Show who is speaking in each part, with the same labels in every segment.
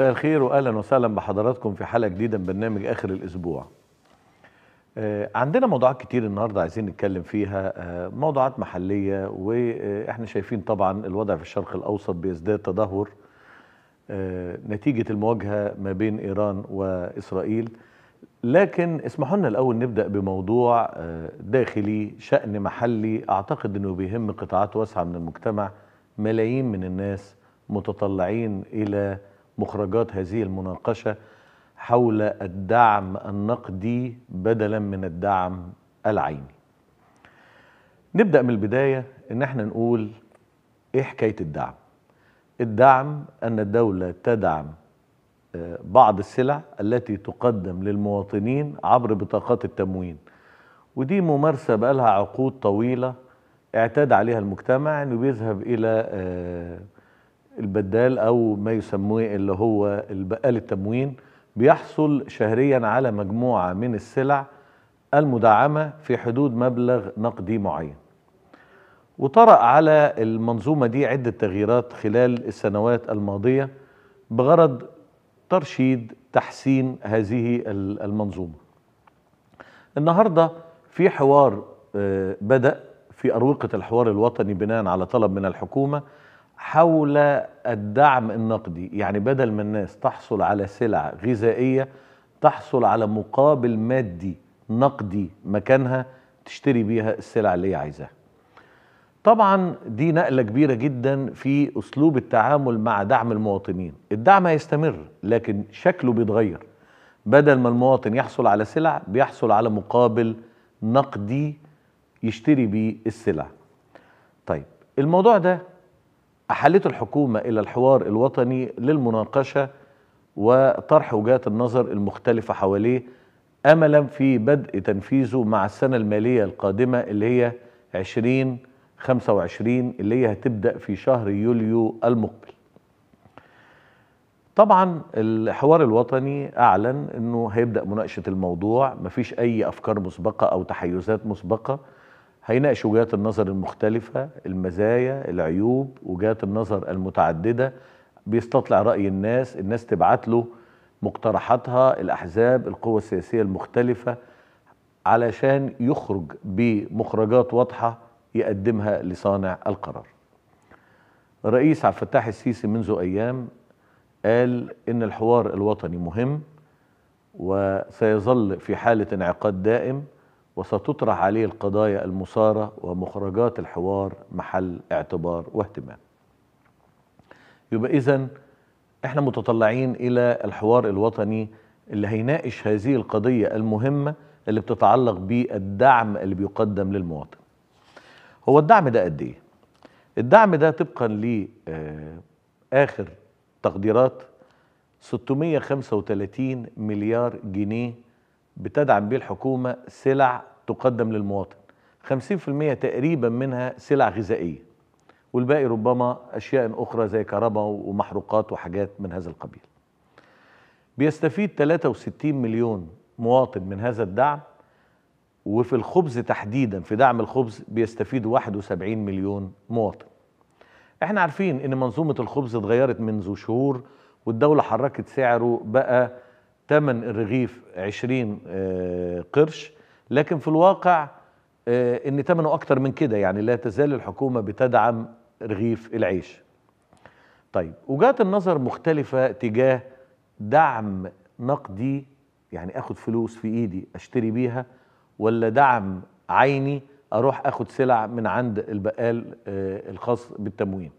Speaker 1: مساء الخير واهلا وسهلا بحضراتكم في حلقه جديده من برنامج اخر الاسبوع. آه، عندنا موضوعات كتير النهارده عايزين نتكلم فيها آه، موضوعات محليه واحنا شايفين طبعا الوضع في الشرق الاوسط بيزداد تدهور آه، نتيجه المواجهه ما بين ايران واسرائيل لكن اسمحوا لنا الاول نبدا بموضوع داخلي شان محلي اعتقد انه بيهم قطاعات واسعه من المجتمع ملايين من الناس متطلعين الى مخرجات هذه المناقشة حول الدعم النقدي بدلا من الدعم العيني نبدأ من البداية ان احنا نقول ايه حكاية الدعم الدعم ان الدولة تدعم آه، بعض السلع التي تقدم للمواطنين عبر بطاقات التموين ودي ممارسة بقالها عقود طويلة اعتاد عليها المجتمع انه بيذهب الى آه، البدال او ما يسموه اللي هو البقال التموين بيحصل شهريا على مجموعه من السلع المدعمه في حدود مبلغ نقدي معين وطرأ على المنظومه دي عده تغييرات خلال السنوات الماضيه بغرض ترشيد تحسين هذه المنظومه النهارده في حوار آه، بدأ في أروقة الحوار الوطني بناء على طلب من الحكومة حول الدعم النقدي يعني بدل ما الناس تحصل على سلع غذائية تحصل على مقابل مادي نقدي مكانها تشتري بيها السلع اللي هي عايزاها طبعا دي نقلة كبيرة جدا في أسلوب التعامل مع دعم المواطنين الدعم هيستمر لكن شكله بيتغير بدل ما المواطن يحصل على سلع بيحصل على مقابل نقدي يشتري بيه السلع طيب الموضوع ده أحالته الحكومة إلى الحوار الوطني للمناقشة وطرح وجهات النظر المختلفة حواليه أملا في بدء تنفيذه مع السنة المالية القادمة اللي هي 2025 اللي هي هتبدأ في شهر يوليو المقبل طبعا الحوار الوطني أعلن أنه هيبدأ مناقشة الموضوع مفيش أي أفكار مسبقة أو تحيزات مسبقة هيناقش وجهات النظر المختلفة المزايا العيوب وجهات النظر المتعددة بيستطلع رأي الناس الناس تبعت له مقترحاتها الأحزاب القوى السياسية المختلفة علشان يخرج بمخرجات واضحة يقدمها لصانع القرار الرئيس عبد الفتاح السيسي منذ أيام قال إن الحوار الوطني مهم وسيظل في حالة انعقاد دائم وستطرح عليه القضايا المثارة ومخرجات الحوار محل اعتبار واهتمام يبقى إذا احنا متطلعين إلى الحوار الوطني اللي هيناقش هذه القضية المهمة اللي بتتعلق بالدعم اللي بيقدم للمواطن هو الدعم ده قد ايه الدعم ده طبقا لآخر آه، تقديرات 635 مليار جنيه بتدعم بيه الحكومة سلع تقدم للمواطن 50% تقريبا منها سلع غذائية والباقي ربما أشياء أخرى زي كهرباء ومحروقات وحاجات من هذا القبيل بيستفيد 63 مليون مواطن من هذا الدعم وفي الخبز تحديدا في دعم الخبز بيستفيد 71 مليون مواطن احنا عارفين ان منظومة الخبز اتغيرت منذ شهور والدولة حركت سعره بقى ثمن الرغيف 20 آه، قرش لكن في الواقع آه، ان ثمنه اكتر من كده يعني لا تزال الحكومه بتدعم رغيف العيش طيب وجهات النظر مختلفه تجاه دعم نقدي يعني اخد فلوس في ايدي اشتري بيها ولا دعم عيني اروح اخد سلع من عند البقال آه، الخاص بالتموين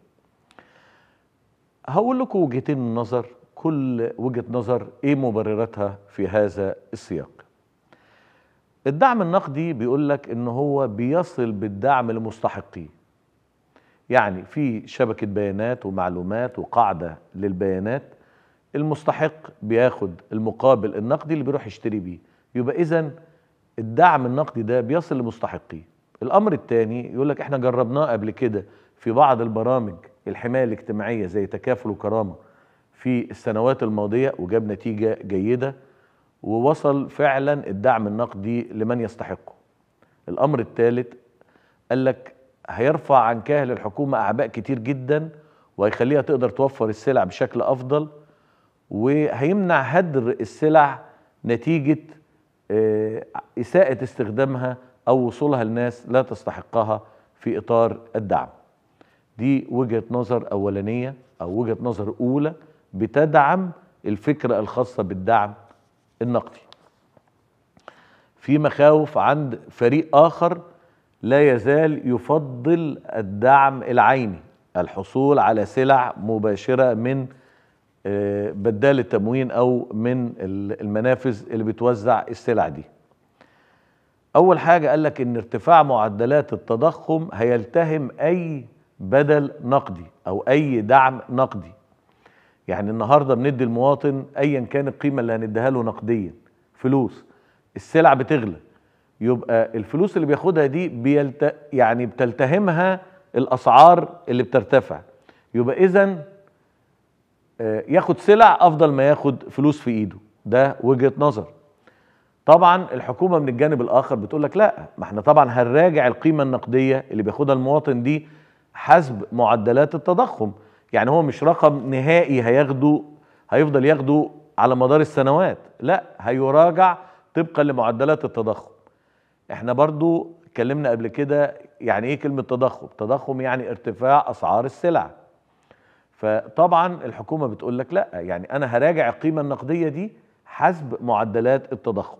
Speaker 1: هقول لكم وجهتين النظر كل وجهة نظر ايه مبرراتها في هذا السياق الدعم النقدي بيقول لك ان هو بيصل بالدعم لمستحقيه يعني في شبكة بيانات ومعلومات وقاعدة للبيانات المستحق بياخد المقابل النقدي اللي بيروح يشتري بيه يبقى اذا الدعم النقدي ده بيصل لمستحقيه الامر الثاني يقول لك احنا جربناه قبل كده في بعض البرامج الحمايه الاجتماعيه زي تكافل وكرامه في السنوات الماضية وجاب نتيجة جيدة ووصل فعلا الدعم النقدي لمن يستحقه الأمر الثالث قال لك هيرفع عن كاهل الحكومة أعباء كتير جدا وهيخليها تقدر توفر السلع بشكل أفضل وهيمنع هدر السلع نتيجة آه، إساءة استخدامها أو وصولها لناس لا تستحقها في إطار الدعم دي وجهة نظر أولانية أو وجهة نظر أولى بتدعم الفكرة الخاصة بالدعم النقدي في مخاوف عند فريق آخر لا يزال يفضل الدعم العيني الحصول على سلع مباشرة من آه، بدال التموين أو من المنافذ اللي بتوزع السلع دي أول حاجة قال لك إن ارتفاع معدلات التضخم هيلتهم أي بدل نقدي أو أي دعم نقدي يعني النهارده بندي المواطن ايا كان القيمه اللي هنديها له نقديا فلوس السلع بتغلى يبقى الفلوس اللي بياخدها دي بيلت... يعني بتلتهمها الاسعار اللي بترتفع يبقى اذا آه، ياخد سلع افضل ما ياخد فلوس في ايده ده وجهه نظر طبعا الحكومه من الجانب الاخر بتقول لك لا ما احنا طبعا هنراجع القيمه النقديه اللي بياخدها المواطن دي حسب معدلات التضخم يعني هو مش رقم نهائي هياخده هيفضل ياخده على مدار السنوات لا هيراجع طبقا لمعدلات التضخم احنا برضو اتكلمنا قبل كده يعني ايه كلمة تضخم تضخم يعني ارتفاع اسعار السلع فطبعا الحكومة بتقول لك لا يعني انا هراجع القيمة النقدية دي حسب معدلات التضخم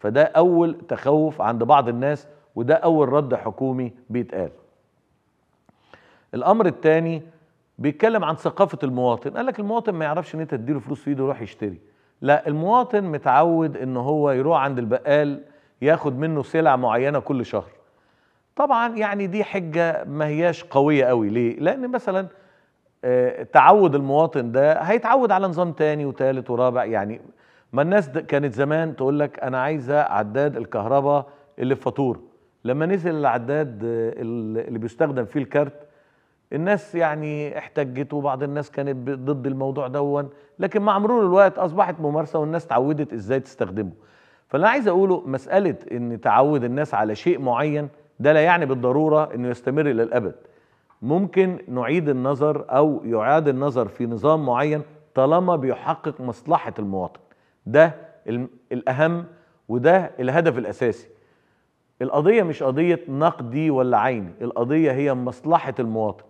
Speaker 1: فده اول تخوف عند بعض الناس وده اول رد حكومي بيتقال الامر الثاني بيتكلم عن ثقافه المواطن قال لك المواطن ما يعرفش ان انت تديله فلوس في ايده يروح يشتري لا المواطن متعود ان هو يروح عند البقال ياخد منه سلع معينه كل شهر طبعا يعني دي حجه ما هياش قويه قوي ليه لان مثلا آه، تعود المواطن ده هيتعود على نظام تاني وتالت ورابع يعني ما الناس كانت زمان تقول لك انا عايزه عداد الكهرباء اللي في فاتوره لما نزل العداد اللي بيستخدم فيه الكارت الناس يعني احتجت وبعض الناس كانت ضد الموضوع دون لكن مع مرور الوقت اصبحت ممارسه والناس اتعودت ازاي تستخدمه فاللي عايز اقوله مساله ان تعود الناس على شيء معين ده لا يعني بالضروره انه يستمر الى الابد ممكن نعيد النظر او يعاد النظر في نظام معين طالما بيحقق مصلحه المواطن ده الاهم وده الهدف الاساسي القضيه مش قضيه نقدي ولا عيني القضيه هي مصلحه المواطن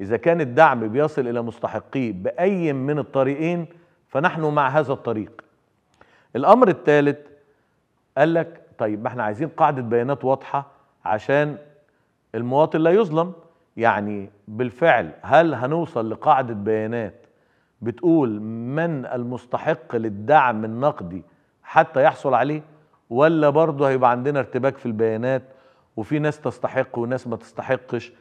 Speaker 1: إذا كان الدعم بيصل إلى مستحقيه بأي من الطريقين فنحن مع هذا الطريق الأمر الثالث قال لك طيب ما احنا عايزين قاعدة بيانات واضحة عشان المواطن لا يظلم يعني بالفعل هل هنوصل لقاعدة بيانات بتقول من المستحق للدعم النقدي حتى يحصل عليه ولا برضه هيبقى عندنا ارتباك في البيانات وفي ناس تستحق وناس ما تستحقش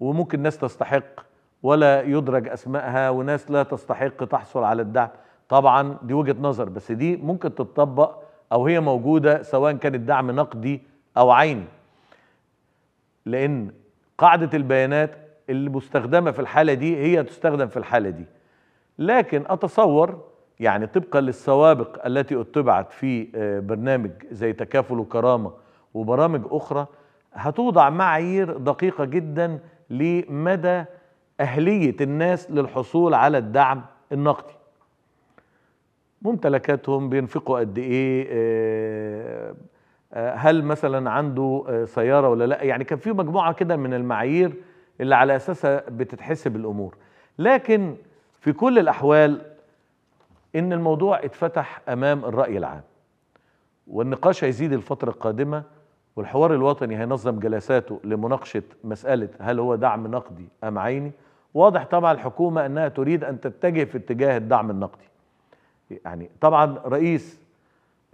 Speaker 1: وممكن ناس تستحق ولا يدرج اسمائها وناس لا تستحق تحصل على الدعم طبعا دي وجهه نظر بس دي ممكن تتطبق او هي موجوده سواء كان الدعم نقدي او عيني لان قاعده البيانات المستخدمه في الحاله دي هي تستخدم في الحاله دي لكن اتصور يعني طبقا للسوابق التي اتبعت في آه، برنامج زي تكافل وكرامه وبرامج اخرى هتوضع معايير دقيقه جدا لمدى اهليه الناس للحصول على الدعم النقدي ممتلكاتهم بينفقوا قد ايه آه، آه، هل مثلا عنده آه، سياره ولا لا يعني كان في مجموعه كده من المعايير اللي على اساسها بتتحسب الامور لكن في كل الاحوال ان الموضوع اتفتح امام الراي العام والنقاش هيزيد الفتره القادمه والحوار الوطني هينظم جلساته لمناقشه مساله هل هو دعم نقدي ام عيني واضح طبعا الحكومة أنها تريد أن تتجه في اتجاه الدعم النقدي يعني طبعا رئيس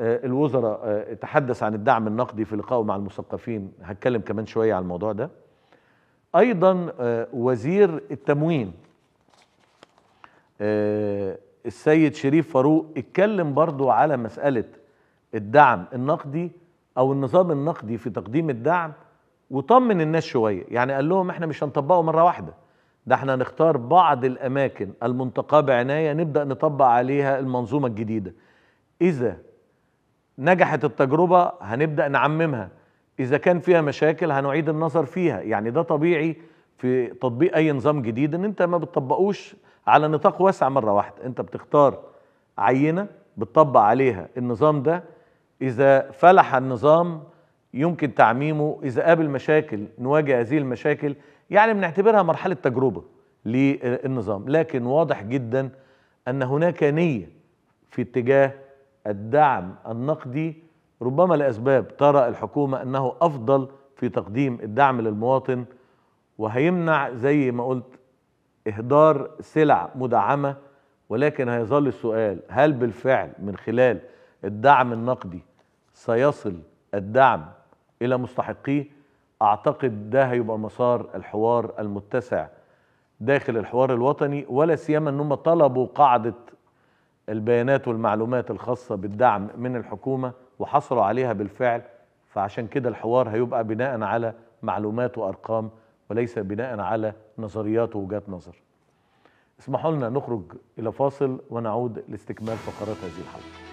Speaker 1: آه، الوزراء آه، تحدث عن الدعم النقدي في لقائه مع المثقفين هتكلم كمان شوية عن الموضوع ده أيضا آه، وزير التموين السيد شريف فاروق اتكلم برضو على مسألة الدعم النقدي أو النظام النقدي في تقديم الدعم وطمن الناس شوية يعني قال لهم احنا مش هنطبقه مرة واحدة ده احنا نختار بعض الاماكن المنتقاه بعنايه نبدا نطبق عليها المنظومه الجديده اذا نجحت التجربه هنبدا نعممها اذا كان فيها مشاكل هنعيد النظر فيها يعني ده طبيعي في تطبيق اي نظام جديد ان انت ما بتطبقوش على نطاق واسع مره واحده انت بتختار عينه بتطبق عليها النظام ده اذا فلح النظام يمكن تعميمه اذا قابل مشاكل نواجه هذه المشاكل يعني بنعتبرها مرحلة تجربة للنظام لكن واضح جدا أن هناك نية في اتجاه الدعم النقدي ربما لأسباب ترى الحكومة أنه أفضل في تقديم الدعم للمواطن وهيمنع زي ما قلت إهدار سلع مدعمة ولكن هيظل السؤال هل بالفعل من خلال الدعم النقدي سيصل الدعم إلى مستحقيه اعتقد ده هيبقى مسار الحوار المتسع داخل الحوار الوطني ولا سيما انهم طلبوا قاعده البيانات والمعلومات الخاصه بالدعم من الحكومه وحصلوا عليها بالفعل فعشان كده الحوار هيبقى بناء على معلومات وارقام وليس بناء على نظريات ووجهات نظر اسمحوا لنا نخرج الى فاصل ونعود لاستكمال فقرات هذه الحلقه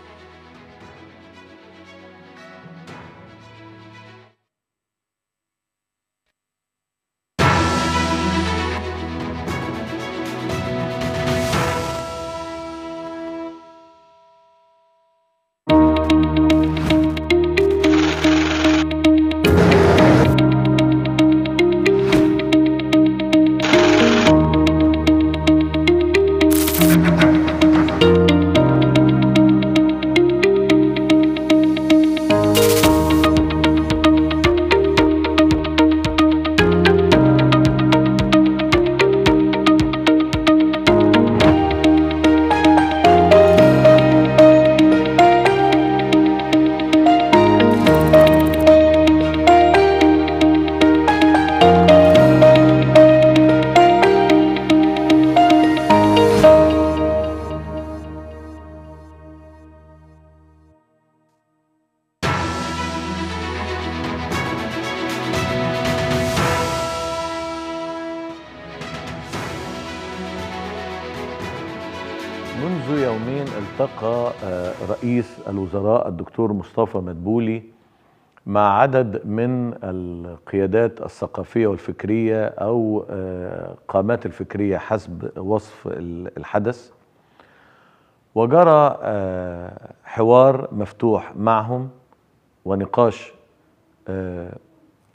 Speaker 1: مصطفى مدبولي مع عدد من القيادات الثقافية والفكرية أو آه، قامات الفكرية حسب وصف الحدث وجرى آه، حوار مفتوح معهم ونقاش آه،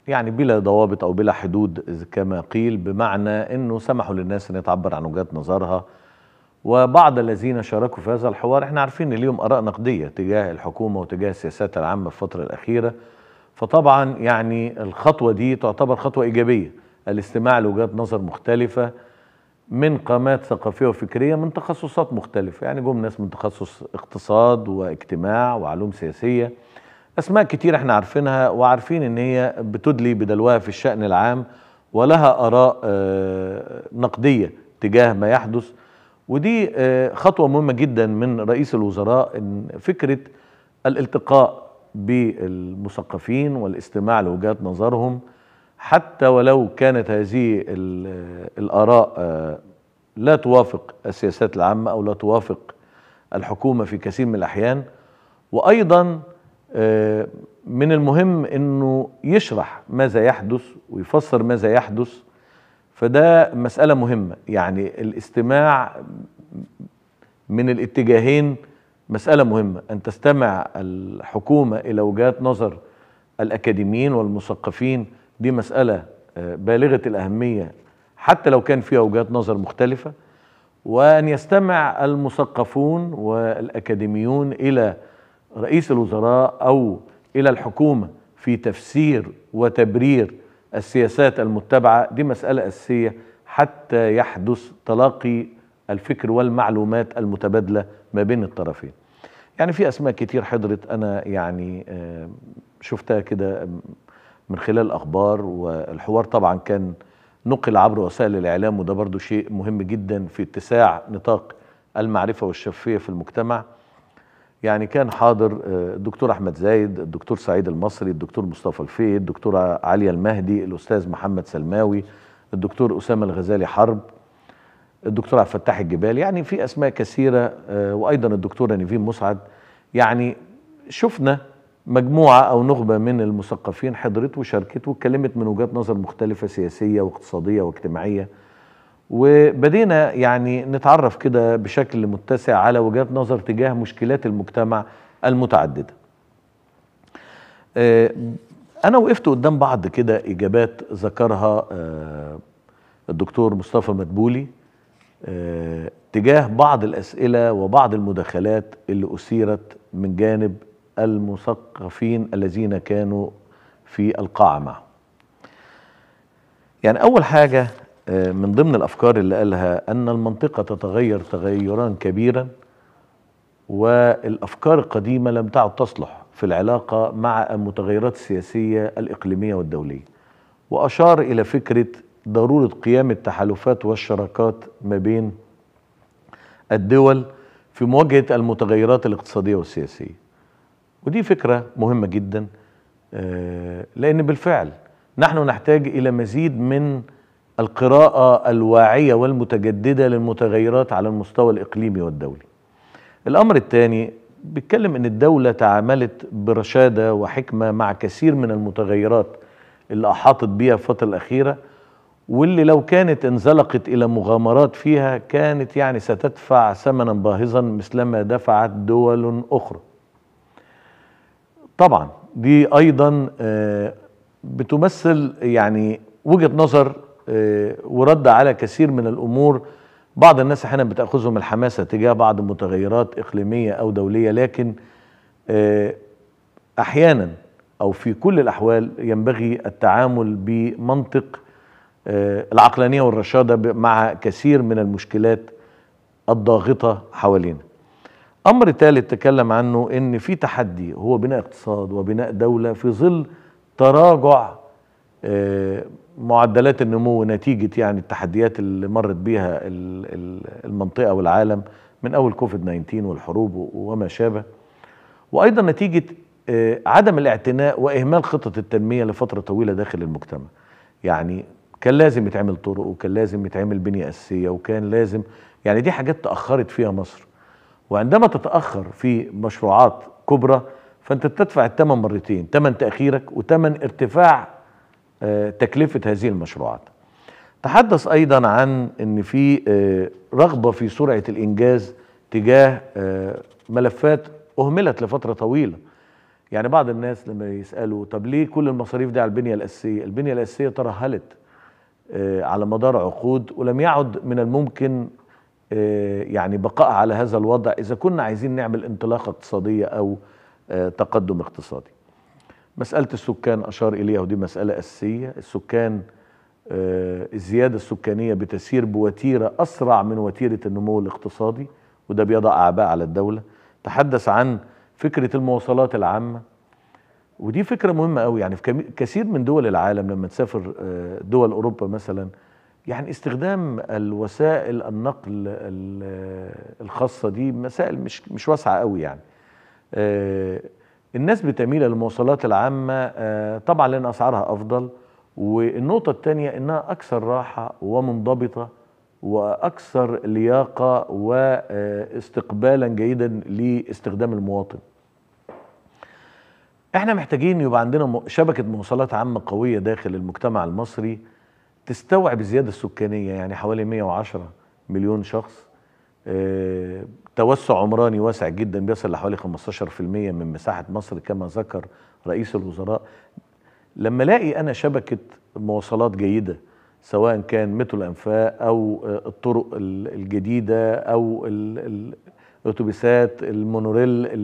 Speaker 1: يعني بلا ضوابط أو بلا حدود كما قيل بمعنى أنه سمحوا للناس أن يتعبر عن وجهات نظرها وبعض الذين شاركوا في هذا الحوار احنا عارفين ان ليهم اراء نقديه تجاه الحكومه وتجاه السياسات العامه في الفتره الاخيره فطبعا يعني الخطوه دي تعتبر خطوه ايجابيه الاستماع لوجهات نظر مختلفه من قامات ثقافيه وفكريه من تخصصات مختلفه يعني جم ناس من تخصص اقتصاد واجتماع وعلوم سياسيه اسماء كتير احنا عارفينها وعارفين ان هي بتدلي بدلوها في الشان العام ولها اراء آه، نقديه تجاه ما يحدث ودي آه، خطوة مهمة جدا من رئيس الوزراء ان فكرة الالتقاء بالمثقفين والاستماع لوجهات نظرهم حتى ولو كانت هذه الآراء آه، لا توافق السياسات العامة أو لا توافق الحكومة في كثير من الأحيان وأيضا آه، من المهم أنه يشرح ماذا يحدث ويفسر ماذا يحدث فده مسألة مهمة يعني الاستماع من الاتجاهين مسألة مهمة أن تستمع الحكومة إلى وجهات نظر الأكاديميين والمثقفين دي مسألة آه، بالغة الأهمية حتى لو كان فيها وجهات نظر مختلفة وأن يستمع المثقفون والأكاديميون إلى رئيس الوزراء أو إلى الحكومة في تفسير وتبرير السياسات المتبعة دي مسألة أساسية حتى يحدث تلاقي الفكر والمعلومات المتبادلة ما بين الطرفين يعني في أسماء كتير حضرت أنا يعني آه، شفتها كده من خلال أخبار والحوار طبعا كان نقل عبر وسائل الإعلام وده برضو شيء مهم جدا في اتساع نطاق المعرفة والشفافية في المجتمع يعني كان حاضر آه، الدكتور احمد زايد الدكتور سعيد المصري الدكتور مصطفى الفيد الدكتوره عليا المهدي الاستاذ محمد سلماوي الدكتور اسامه الغزالي حرب الدكتور عبد الفتاح الجبال يعني في اسماء كثيره آه، وايضا الدكتوره نيفين مسعد يعني شفنا مجموعه او نخبه من المثقفين حضرت وشاركت واتكلمت من وجهات نظر مختلفه سياسيه واقتصاديه واجتماعيه وبدينا يعني نتعرف كده بشكل متسع على وجهات نظر تجاه مشكلات المجتمع المتعددة آه، أنا وقفت قدام بعض كده إجابات ذكرها آه، الدكتور مصطفى مدبولي آه، تجاه بعض الأسئلة وبعض المداخلات اللي أثيرت من جانب المثقفين الذين كانوا في القاعة معه يعني أول حاجة آه، من ضمن الافكار اللي قالها ان المنطقه تتغير تغيرا كبيرا والافكار القديمه لم تعد تصلح في العلاقه مع المتغيرات السياسيه الاقليميه والدوليه واشار الى فكره ضروره قيام التحالفات والشراكات ما بين الدول في مواجهه المتغيرات الاقتصاديه والسياسيه ودي فكره مهمه جدا آه، لان بالفعل نحن نحتاج الى مزيد من القراءة الواعية والمتجددة للمتغيرات على المستوى الإقليمي والدولي الأمر الثاني بيتكلم أن الدولة تعاملت برشادة وحكمة مع كثير من المتغيرات اللي أحاطت بها في الفترة الأخيرة واللي لو كانت انزلقت إلى مغامرات فيها كانت يعني ستدفع ثمنا باهظا مثلما دفعت دول أخرى طبعا دي أيضا آه، بتمثل يعني وجهة نظر آه، ورد على كثير من الامور بعض الناس احيانا بتاخذهم الحماسه تجاه بعض المتغيرات اقليميه او دوليه لكن آه، احيانا او في كل الاحوال ينبغي التعامل بمنطق آه، العقلانيه والرشاده مع كثير من المشكلات الضاغطه حوالينا. امر ثالث تكلم عنه ان في تحدي هو بناء اقتصاد وبناء دوله في ظل تراجع معدلات النمو نتيجة يعني التحديات اللي مرت بيها المنطقة والعالم من أول كوفيد 19 والحروب وما شابه وأيضا نتيجة آه، عدم الاعتناء وإهمال خطة التنمية لفترة طويلة داخل المجتمع يعني كان لازم يتعمل طرق وكان لازم يتعمل بنية أساسية وكان لازم يعني دي حاجات تأخرت فيها مصر وعندما تتأخر في مشروعات كبرى فأنت بتدفع الثمن مرتين ثمن تأخيرك وثمن ارتفاع آه، تكلفة هذه المشروعات تحدث أيضا عن أن في آه، رغبة في سرعة الإنجاز تجاه آه، ملفات أهملت لفترة طويلة يعني بعض الناس لما يسألوا طب ليه كل المصاريف دي على البنية الأساسية البنية الأساسية ترهلت على مدار عقود ولم يعد من الممكن يعني بقاء على هذا الوضع إذا كنا عايزين نعمل انطلاقة اقتصادية أو تقدم اقتصادي مسألة السكان أشار إليها ودي مسألة أساسية السكان آه، الزيادة السكانية بتسير بوتيرة أسرع من وتيرة النمو الاقتصادي وده بيضع أعباء على الدولة تحدث عن فكرة المواصلات العامة ودي فكرة مهمة قوي يعني في كثير من دول العالم لما تسافر آه، دول أوروبا مثلا يعني استخدام الوسائل النقل آه، الخاصة دي مسائل مش مش واسعة قوي يعني الناس بتميل للمواصلات العامة آه، طبعا لأن أسعارها أفضل والنقطة الثانية إنها أكثر راحة ومنضبطة وأكثر لياقة واستقبالا جيدا لاستخدام المواطن احنا محتاجين يبقى عندنا شبكة مواصلات عامة قوية داخل المجتمع المصري تستوعب الزيادة السكانية يعني حوالي 110 مليون شخص آه، توسع عمراني واسع جدا بيصل لحوالي 15% من مساحة مصر كما ذكر رئيس الوزراء لما الاقي انا شبكة مواصلات جيدة سواء كان مترو الانفاق او الطرق الجديدة او الاتوبيسات المونوريل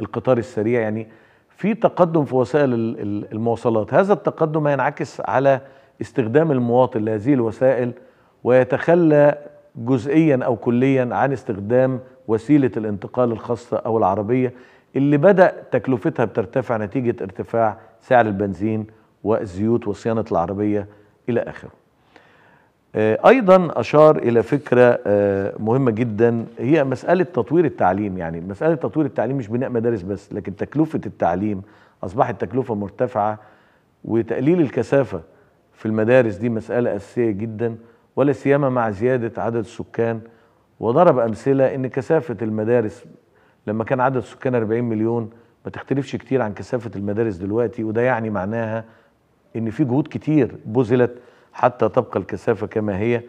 Speaker 1: القطار السريع يعني في تقدم في وسائل المواصلات هذا التقدم هينعكس على استخدام المواطن لهذه الوسائل ويتخلى جزئيا او كليا عن استخدام وسيله الانتقال الخاصه او العربيه اللي بدا تكلفتها بترتفع نتيجه ارتفاع سعر البنزين والزيوت وصيانه العربيه الى اخره. آه، ايضا اشار الى فكره آه، مهمه جدا هي مساله تطوير التعليم يعني مساله تطوير التعليم مش بناء مدارس بس لكن تكلفه التعليم اصبحت تكلفه مرتفعه وتقليل الكثافه في المدارس دي مساله اساسيه جدا ولا سيما مع زيادة عدد السكان وضرب أمثلة إن كثافة المدارس لما كان عدد السكان 40 مليون ما تختلفش كتير عن كثافة المدارس دلوقتي وده يعني معناها إن في جهود كتير بذلت حتى تبقى الكثافة كما هي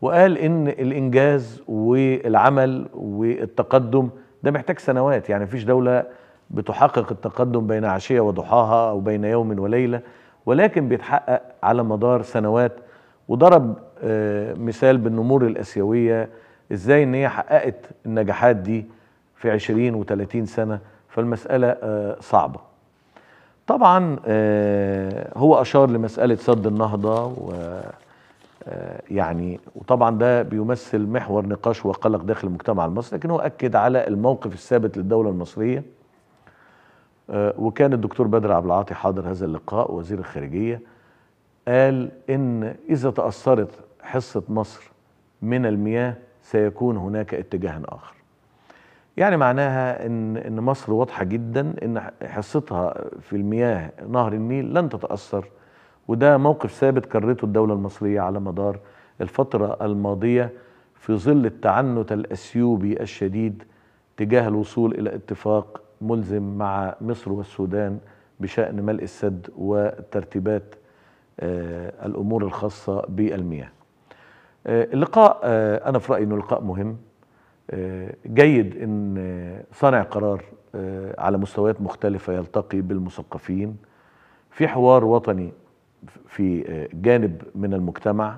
Speaker 1: وقال إن الإنجاز والعمل والتقدم ده محتاج سنوات يعني مفيش دولة بتحقق التقدم بين عشية وضحاها أو بين يوم وليلة ولكن بيتحقق على مدار سنوات وضرب آه، مثال بالنمور الاسيويه ازاي ان هي حققت النجاحات دي في 20 و30 سنه فالمساله آه، صعبه طبعا آه، هو اشار لمساله سد النهضه و يعني وطبعا ده بيمثل محور نقاش وقلق داخل المجتمع المصري لكن هو اكد على الموقف الثابت للدوله المصريه وكان الدكتور بدر عبد العاطي حاضر هذا اللقاء وزير الخارجيه قال ان اذا تاثرت حصه مصر من المياه سيكون هناك اتجاه اخر يعني معناها ان ان مصر واضحه جدا ان حصتها في المياه نهر النيل لن تتاثر وده موقف ثابت كررته الدوله المصريه على مدار الفتره الماضيه في ظل التعنت الاثيوبي الشديد تجاه الوصول الى اتفاق ملزم مع مصر والسودان بشان ملء السد وترتيبات آه، الامور الخاصه بالمياه. آه، اللقاء آه، انا في رايي انه لقاء مهم جيد ان صانع قرار على مستويات مختلفه يلتقي بالمثقفين في حوار وطني في جانب من المجتمع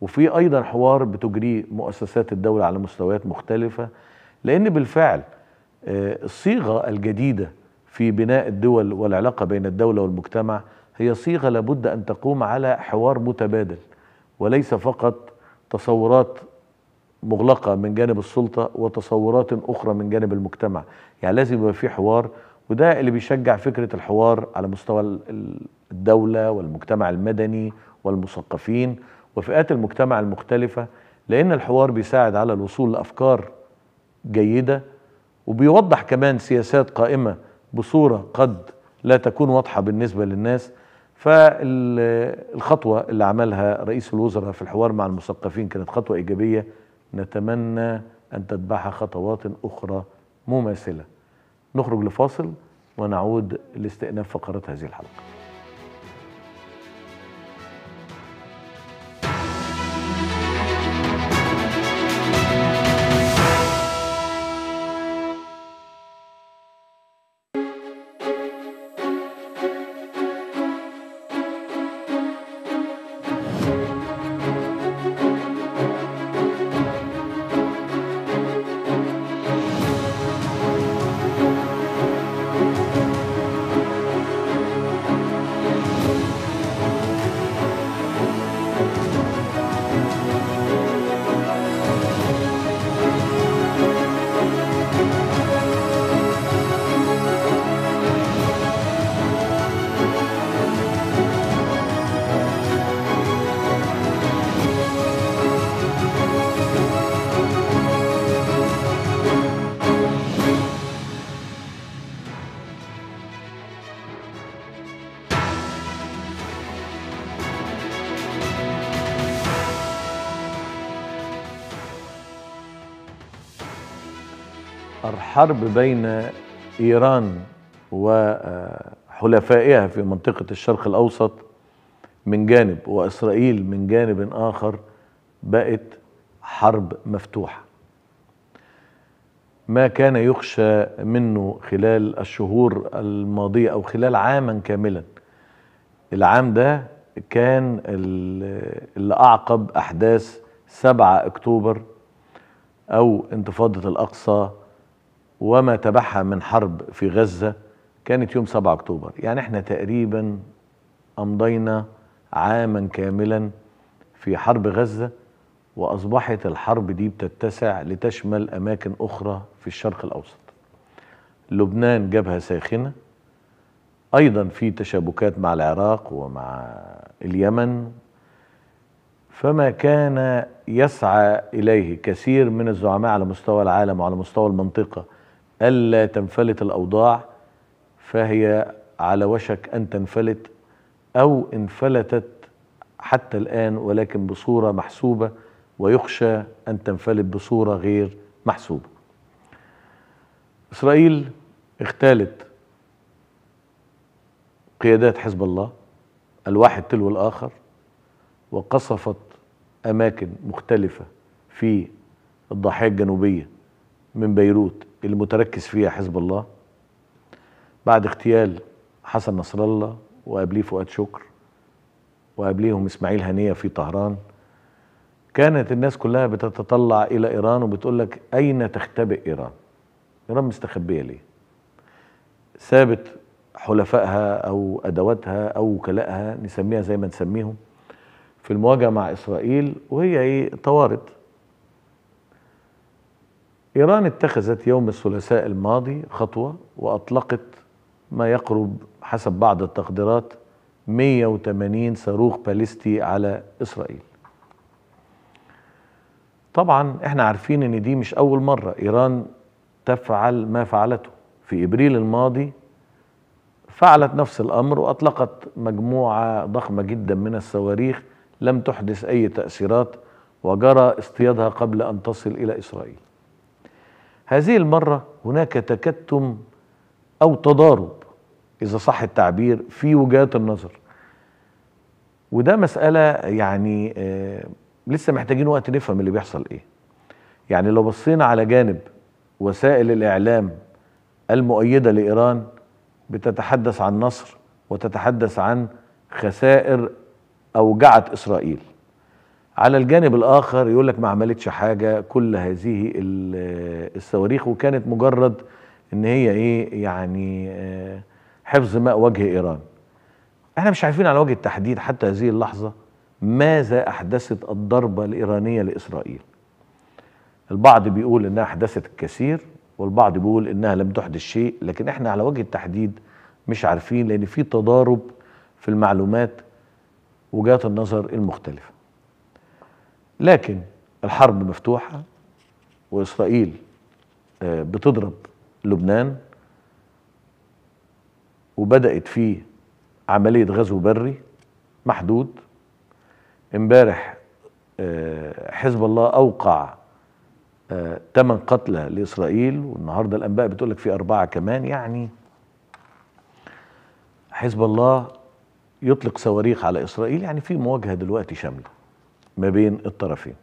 Speaker 1: وفي ايضا حوار بتجريه مؤسسات الدوله على مستويات مختلفه لان بالفعل الصيغه الجديده في بناء الدول والعلاقه بين الدوله والمجتمع هي صيغه لابد ان تقوم على حوار متبادل وليس فقط تصورات مغلقه من جانب السلطه وتصورات اخرى من جانب المجتمع يعني لازم يبقى في حوار وده اللي بيشجع فكره الحوار على مستوى الدوله والمجتمع المدني والمثقفين وفئات المجتمع المختلفه لان الحوار بيساعد على الوصول لافكار جيده وبيوضح كمان سياسات قائمه بصوره قد لا تكون واضحه بالنسبه للناس فالخطوة اللي عملها رئيس الوزراء في الحوار مع المثقفين كانت خطوة إيجابية نتمنى أن تتبعها خطوات أخرى مماثلة نخرج لفاصل ونعود لاستئناف فقرات هذه الحلقة الحرب بين إيران وحلفائها في منطقة الشرق الأوسط من جانب وإسرائيل من جانب آخر بقت حرب مفتوحة ما كان يخشى منه خلال الشهور الماضية أو خلال عاما كاملا العام ده كان اللي أعقب أحداث 7 أكتوبر أو انتفاضة الأقصى وما تبعها من حرب في غزة كانت يوم 7 أكتوبر يعني احنا تقريبا أمضينا عاما كاملا في حرب غزة وأصبحت الحرب دي بتتسع لتشمل أماكن أخرى في الشرق الأوسط لبنان جبهة ساخنة أيضا في تشابكات مع العراق ومع اليمن فما كان يسعى إليه كثير من الزعماء على مستوى العالم وعلى مستوى المنطقة ألا تنفلت الأوضاع فهي على وشك أن تنفلت أو انفلتت حتى الآن ولكن بصورة محسوبة ويخشى أن تنفلت بصورة غير محسوبة إسرائيل اختالت قيادات حزب الله الواحد تلو الآخر وقصفت أماكن مختلفة في الضاحية الجنوبية من بيروت اللي متركز فيها حزب الله بعد اغتيال حسن نصر الله وقبليه فؤاد شكر وقبليهم اسماعيل هنيه في طهران كانت الناس كلها بتتطلع الى ايران وبتقول لك اين تختبئ ايران؟ ايران مستخبيه ليه؟ سابت حلفائها او ادواتها او وكلائها نسميها زي ما نسميهم في المواجهه مع اسرائيل وهي ايه طوارت إيران اتخذت يوم الثلاثاء الماضي خطوة وأطلقت ما يقرب حسب بعض التقديرات 180 صاروخ باليستي على إسرائيل طبعا احنا عارفين ان دي مش أول مرة إيران تفعل ما فعلته في إبريل الماضي فعلت نفس الأمر وأطلقت مجموعة ضخمة جدا من الصواريخ لم تحدث أي تأثيرات وجرى اصطيادها قبل أن تصل إلى إسرائيل هذه المرة هناك تكتم أو تضارب إذا صح التعبير في وجهات النظر وده مسألة يعني آه، لسه محتاجين وقت نفهم اللي بيحصل إيه يعني لو بصينا على جانب وسائل الإعلام المؤيدة لإيران بتتحدث عن نصر وتتحدث عن خسائر أوجعت إسرائيل على الجانب الاخر يقول لك ما عملتش حاجه كل هذه الصواريخ وكانت مجرد ان هي ايه يعني آه، حفظ ماء وجه ايران احنا مش عارفين على وجه التحديد حتى هذه اللحظه ماذا احدثت الضربه الايرانيه لاسرائيل البعض بيقول انها احدثت الكثير والبعض بيقول انها لم تحدث شيء لكن احنا على وجه التحديد مش عارفين لان في تضارب في المعلومات وجهات النظر المختلفه لكن الحرب مفتوحة وإسرائيل آه، بتضرب لبنان وبدأت في عملية غزو بري محدود امبارح آه، حزب الله أوقع ثمن آه، قتلى لإسرائيل والنهاردة الأنباء بتقول لك في أربعة كمان يعني حزب الله يطلق صواريخ على إسرائيل يعني في مواجهة دلوقتي شاملة ما بين الطرفين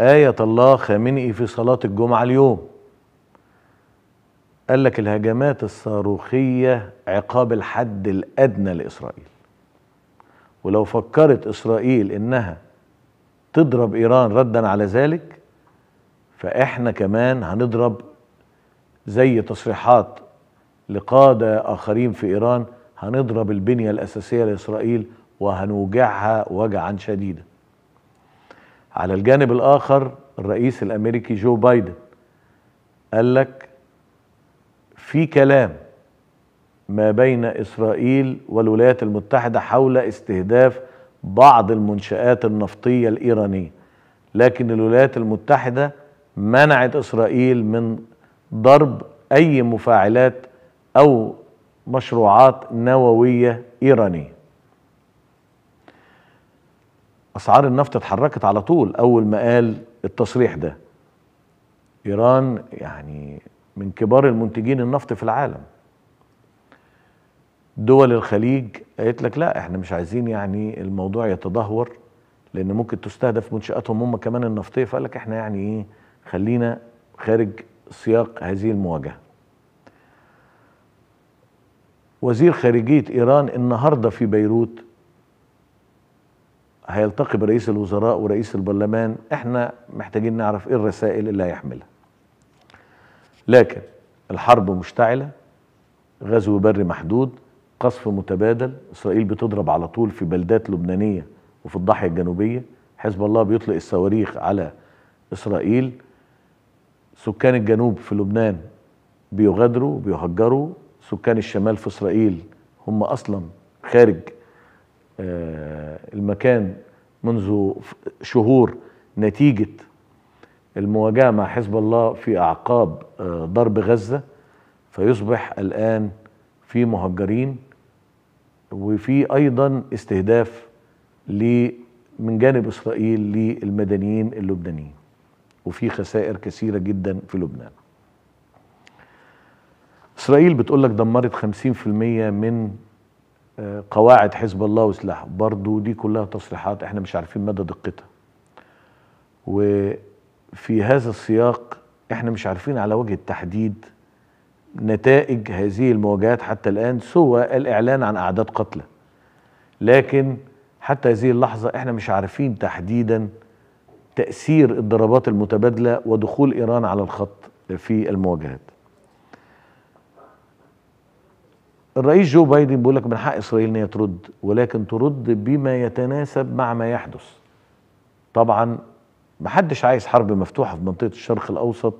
Speaker 1: آية الله خامنئي في صلاة الجمعة اليوم قال لك الهجمات الصاروخية عقاب الحد الأدنى لإسرائيل ولو فكرت إسرائيل إنها تضرب إيران ردا على ذلك فإحنا كمان هنضرب زي تصريحات لقادة آخرين في إيران هنضرب البنية الأساسية لإسرائيل وهنوجعها وجعا شديدا على الجانب الآخر الرئيس الأمريكي جو بايدن قال لك في كلام ما بين إسرائيل والولايات المتحدة حول استهداف بعض المنشآت النفطية الإيرانية لكن الولايات المتحدة منعت إسرائيل من ضرب أي مفاعلات أو مشروعات نووية إيرانية اسعار النفط اتحركت على طول اول ما قال التصريح ده ايران يعني من كبار المنتجين النفط في العالم دول الخليج قالت لك لا احنا مش عايزين يعني الموضوع يتدهور لان ممكن تستهدف منشاتهم هم كمان النفطيه فقال لك احنا يعني ايه خلينا خارج سياق هذه المواجهه وزير خارجيه ايران النهارده في بيروت هيلتقي برئيس الوزراء ورئيس البرلمان احنا محتاجين نعرف ايه الرسائل اللي هيحملها لكن الحرب مشتعلة غزو بري محدود قصف متبادل اسرائيل بتضرب على طول في بلدات لبنانية وفي الضاحية الجنوبية حزب الله بيطلق الصواريخ على اسرائيل سكان الجنوب في لبنان بيغادروا بيهجروا سكان الشمال في اسرائيل هم اصلا خارج آه، المكان منذ شهور نتيجة المواجهة مع حزب الله في أعقاب آه، ضرب غزة فيصبح الآن في مهجرين وفي أيضا استهداف من جانب إسرائيل للمدنيين اللبنانيين وفي خسائر كثيرة جدا في لبنان إسرائيل بتقول لك دمرت 50% من قواعد حزب الله وسلاحه برضو دي كلها تصريحات احنا مش عارفين مدى دقتها وفي هذا السياق احنا مش عارفين على وجه التحديد نتائج هذه المواجهات حتى الآن سوى الإعلان عن أعداد قتلى لكن حتى هذه اللحظة احنا مش عارفين تحديدا تأثير الضربات المتبادلة ودخول إيران على الخط في المواجهات الرئيس جو بايدن بيقول لك من حق اسرائيل ان هي ترد ولكن ترد بما يتناسب مع ما يحدث طبعا محدش عايز حرب مفتوحه في منطقه الشرق الاوسط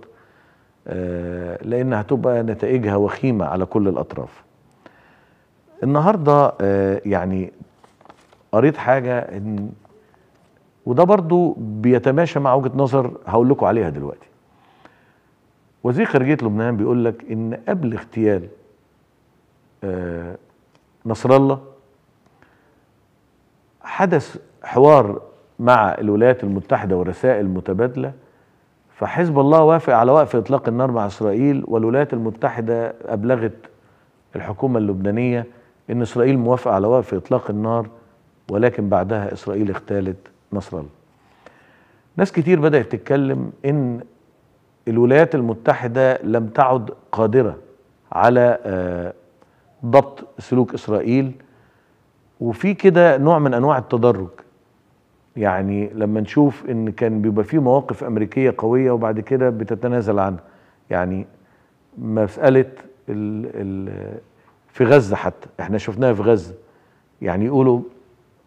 Speaker 1: آه، لان هتبقى نتائجها وخيمه على كل الاطراف النهارده آه، يعني قريت حاجه ان وده برضو بيتماشى مع وجهه نظر هقول لكم عليها دلوقتي وزير خارجيه لبنان بيقول لك ان قبل اغتيال آه، نصر الله حدث حوار مع الولايات المتحدة ورسائل متبادلة فحزب الله وافق على وقف إطلاق النار مع إسرائيل والولايات المتحدة أبلغت الحكومة اللبنانية إن إسرائيل موافقة على وقف إطلاق النار ولكن بعدها إسرائيل اغتالت نصر الله ناس كتير بدأت تتكلم إن الولايات المتحدة لم تعد قادرة على آه، ضبط سلوك اسرائيل وفي كده نوع من انواع التدرج يعني لما نشوف ان كان بيبقى في مواقف امريكيه قويه وبعد كده بتتنازل عنها يعني مساله الـ الـ في غزه حتى احنا شفناها في غزه يعني يقولوا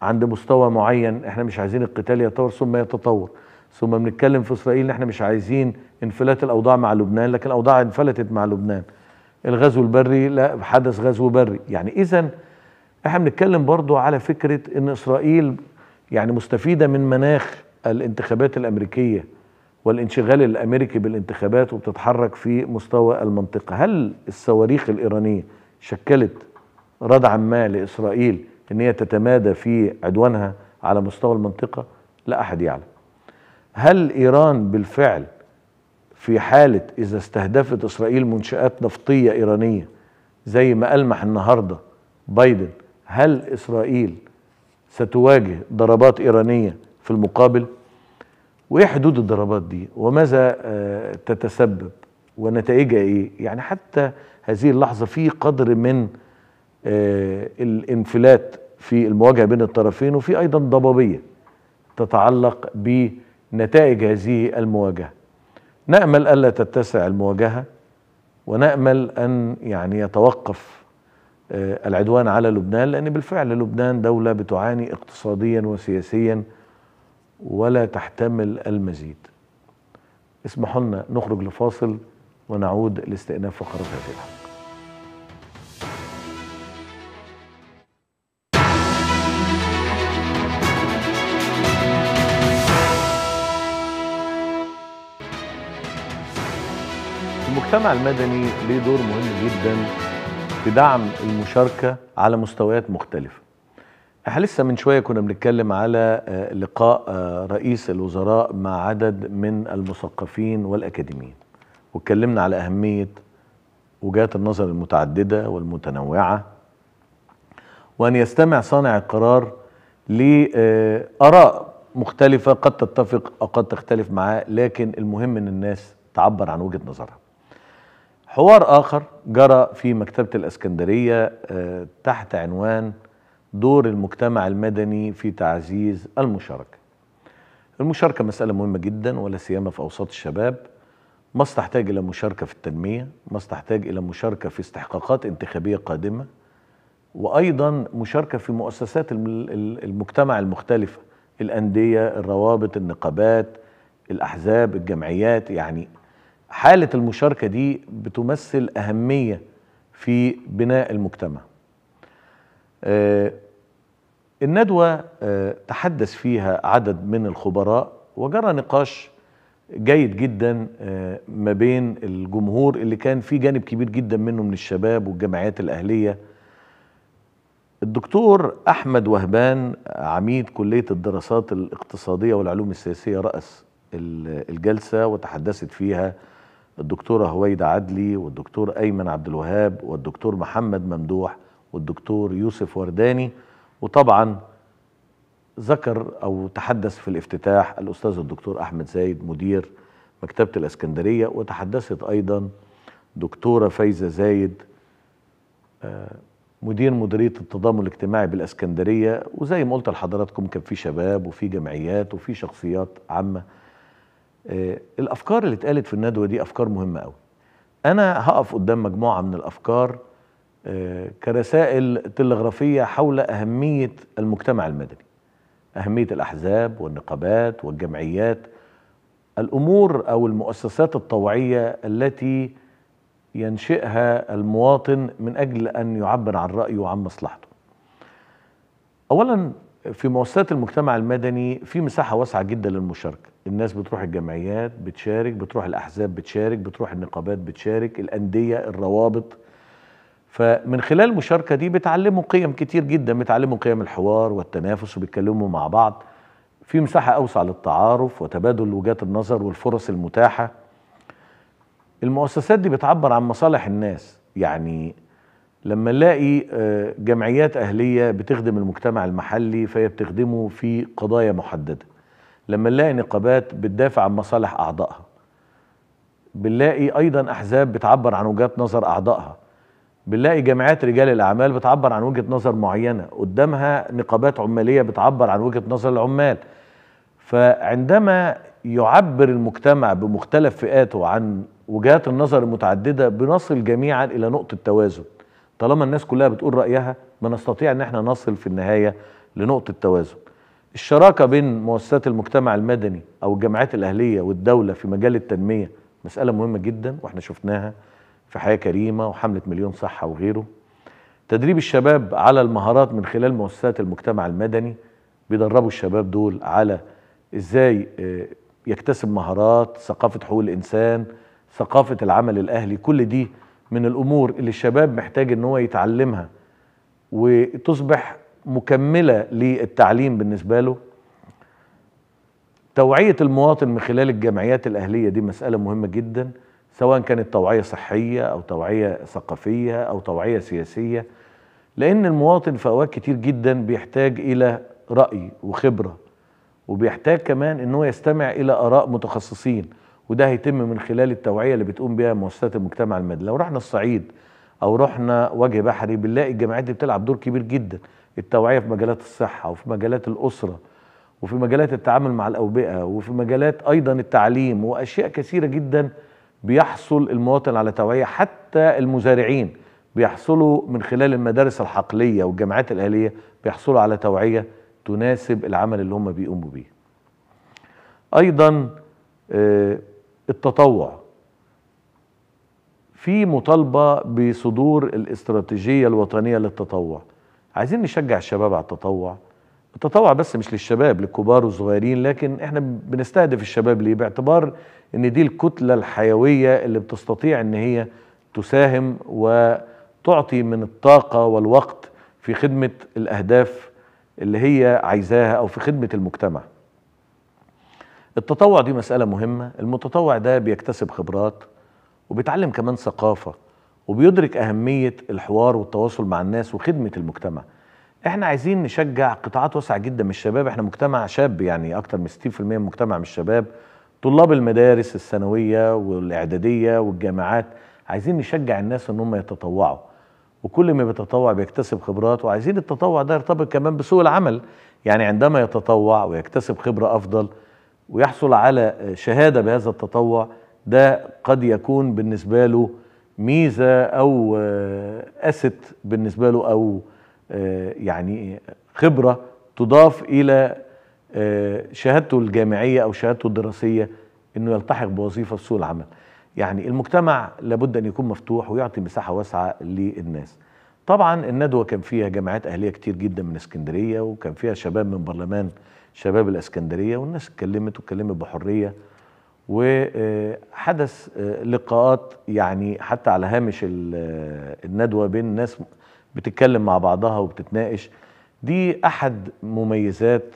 Speaker 1: عند مستوى معين احنا مش عايزين القتال يتطور ثم يتطور ثم بنتكلم في اسرائيل ان احنا مش عايزين انفلات الاوضاع مع لبنان لكن الاوضاع انفلتت مع لبنان الغزو البري لا حدث غزو بري يعني إذا احنا بنتكلم برضو على فكرة ان إسرائيل يعني مستفيدة من مناخ الانتخابات الأمريكية والانشغال الأمريكي بالانتخابات وبتتحرك في مستوى المنطقة هل الصواريخ الإيرانية شكلت ردعا ما لإسرائيل ان هي تتمادى في عدوانها على مستوى المنطقة لا أحد يعلم هل إيران بالفعل في حالة إذا استهدفت إسرائيل منشآت نفطية إيرانية زي ما ألمح النهاردة بايدن هل إسرائيل ستواجه ضربات إيرانية في المقابل؟ وإيه حدود الضربات دي؟ وماذا آه، تتسبب؟ ونتائجها إيه؟ يعني حتى هذه اللحظة في قدر من آه، الانفلات في المواجهة بين الطرفين وفي أيضا ضبابية تتعلق بنتائج هذه المواجهه نامل الا تتسع المواجهه ونامل ان يعني يتوقف آه، العدوان على لبنان لان بالفعل لبنان دوله بتعاني اقتصاديا وسياسيا ولا تحتمل المزيد اسمحوا لنا نخرج لفاصل ونعود لاستئناف فقرات هذه المجتمع المدني ليه دور مهم جدا في دعم المشاركة على مستويات مختلفة احنا لسه من شوية كنا بنتكلم على آه، لقاء آه، رئيس الوزراء مع عدد من المثقفين والأكاديميين واتكلمنا على أهمية وجهات النظر المتعددة والمتنوعة وأن يستمع صانع القرار لآراء آه، مختلفة قد تتفق أو قد تختلف معاه لكن المهم أن الناس تعبر عن وجهة نظرها حوار آخر جرى في مكتبة الإسكندرية آه، تحت عنوان دور المجتمع المدني في تعزيز المشاركة المشاركة مسألة مهمة جدا ولا سيما في أوساط الشباب مصر تحتاج إلى مشاركة في التنمية مصر تحتاج إلى مشاركة في استحقاقات انتخابية قادمة وأيضا مشاركة في مؤسسات المجتمع المختلفة الأندية الروابط النقابات الأحزاب الجمعيات يعني حالة المشاركة دي بتمثل أهمية في بناء المجتمع آه، الندوة آه، تحدث فيها عدد من الخبراء وجرى نقاش جيد جدا آه، ما بين الجمهور اللي كان فيه جانب كبير جدا منه من الشباب والجمعيات الأهلية الدكتور أحمد وهبان عميد كلية الدراسات الاقتصادية والعلوم السياسية رأس الجلسة وتحدثت فيها الدكتورة هويدة عدلي والدكتور أيمن عبد الوهاب والدكتور محمد ممدوح والدكتور يوسف ورداني وطبعا ذكر أو تحدث في الافتتاح الأستاذ الدكتور أحمد زايد مدير مكتبة الأسكندرية وتحدثت أيضا دكتورة فايزة زايد آه، مدير مديرية التضامن الاجتماعي بالأسكندرية وزي ما قلت لحضراتكم كان في شباب وفي جمعيات وفي شخصيات عامة آه، الافكار اللي اتقالت في الندوه دي افكار مهمه قوي انا هقف قدام مجموعه من الافكار آه، كرسائل تلغرافيه حول اهميه المجتمع المدني اهميه الاحزاب والنقابات والجمعيات الامور او المؤسسات الطوعيه التي ينشئها المواطن من اجل ان يعبر عن رايه وعن مصلحته اولا في مؤسسات المجتمع المدني في مساحة واسعة جدا للمشاركة الناس بتروح الجمعيات بتشارك بتروح الأحزاب بتشارك بتروح النقابات بتشارك الأندية الروابط فمن خلال المشاركة دي بتعلموا قيم كتير جدا بتعلموا قيم الحوار والتنافس وبيتكلموا مع بعض في مساحة أوسع للتعارف وتبادل وجهات النظر والفرص المتاحة المؤسسات دي بتعبر عن مصالح الناس يعني لما نلاقي آه، جمعيات أهلية بتخدم المجتمع المحلي فهي بتخدمه في قضايا محددة لما نلاقي نقابات بتدافع عن مصالح أعضائها بنلاقي أيضا أحزاب بتعبر عن وجهات نظر أعضائها بنلاقي جامعات رجال الأعمال بتعبر عن وجهة نظر معينة قدامها نقابات عمالية بتعبر عن وجهة نظر العمال فعندما يعبر المجتمع بمختلف فئاته عن وجهات النظر المتعددة بنصل جميعا إلى نقطة توازن طالما الناس كلها بتقول رأيها بنستطيع ان احنا نصل في النهاية لنقطة توازن الشراكة بين مؤسسات المجتمع المدني او الجامعات الاهلية والدولة في مجال التنمية مسألة مهمة جدا واحنا شفناها في حياة كريمة وحملة مليون صحة وغيره تدريب الشباب على المهارات من خلال مؤسسات المجتمع المدني بيدربوا الشباب دول على ازاي آه، يكتسب مهارات ثقافة حقوق الانسان ثقافة العمل الاهلي كل دي من الامور اللي الشباب محتاج ان هو يتعلمها وتصبح مكمله للتعليم بالنسبه له توعيه المواطن من خلال الجمعيات الاهليه دي مساله مهمه جدا سواء كانت توعيه صحيه او توعيه ثقافيه او توعيه سياسيه لان المواطن في اوقات كتير جدا بيحتاج الى راي وخبره وبيحتاج كمان ان هو يستمع الى اراء متخصصين وده هيتم من خلال التوعيه اللي بتقوم بها مؤسسات المجتمع المدني لو رحنا الصعيد او رحنا وجه بحري بنلاقي الجامعات دي بتلعب دور كبير جدا التوعيه في مجالات الصحه وفي مجالات الاسره وفي مجالات التعامل مع الاوبئه وفي مجالات ايضا التعليم واشياء كثيره جدا بيحصل المواطن على توعيه حتى المزارعين بيحصلوا من خلال المدارس الحقليه والجامعات الاهليه بيحصلوا على توعيه تناسب العمل اللي هم بيقوموا بيه. ايضا آه، التطوع في مطالبه بصدور الاستراتيجيه الوطنيه للتطوع عايزين نشجع الشباب على التطوع التطوع بس مش للشباب للكبار والصغيرين لكن احنا بنستهدف الشباب ليه باعتبار ان دي الكتله الحيويه اللي بتستطيع ان هي تساهم وتعطي من الطاقه والوقت في خدمه الاهداف اللي هي عايزاها او في خدمه المجتمع التطوع دي مسألة مهمة المتطوع ده بيكتسب خبرات وبيتعلم كمان ثقافة وبيدرك أهمية الحوار والتواصل مع الناس وخدمة المجتمع احنا عايزين نشجع قطاعات واسعة جدا من الشباب احنا مجتمع شاب يعني اكتر من 60% من مجتمع من الشباب طلاب المدارس الثانوية والإعدادية والجامعات عايزين نشجع الناس ان هم يتطوعوا وكل ما بيتطوع بيكتسب خبرات وعايزين التطوع ده يرتبط كمان بسوق العمل يعني عندما يتطوع ويكتسب خبرة أفضل ويحصل على شهاده بهذا التطوع ده قد يكون بالنسبه له ميزه او آه، اسد بالنسبه له او آه، يعني خبره تضاف الى آه، شهادته الجامعيه او شهادته الدراسيه انه يلتحق بوظيفه في سوق العمل. يعني المجتمع لابد ان يكون مفتوح ويعطي مساحه واسعه للناس. طبعا الندوه كان فيها جامعات اهليه كتير جدا من اسكندريه وكان فيها شباب من برلمان شباب الاسكندريه والناس اتكلمت واتكلمت بحريه وحدث آه، لقاءات يعني حتى على هامش آه، الندوه بين الناس بتتكلم مع بعضها وبتتناقش دي احد مميزات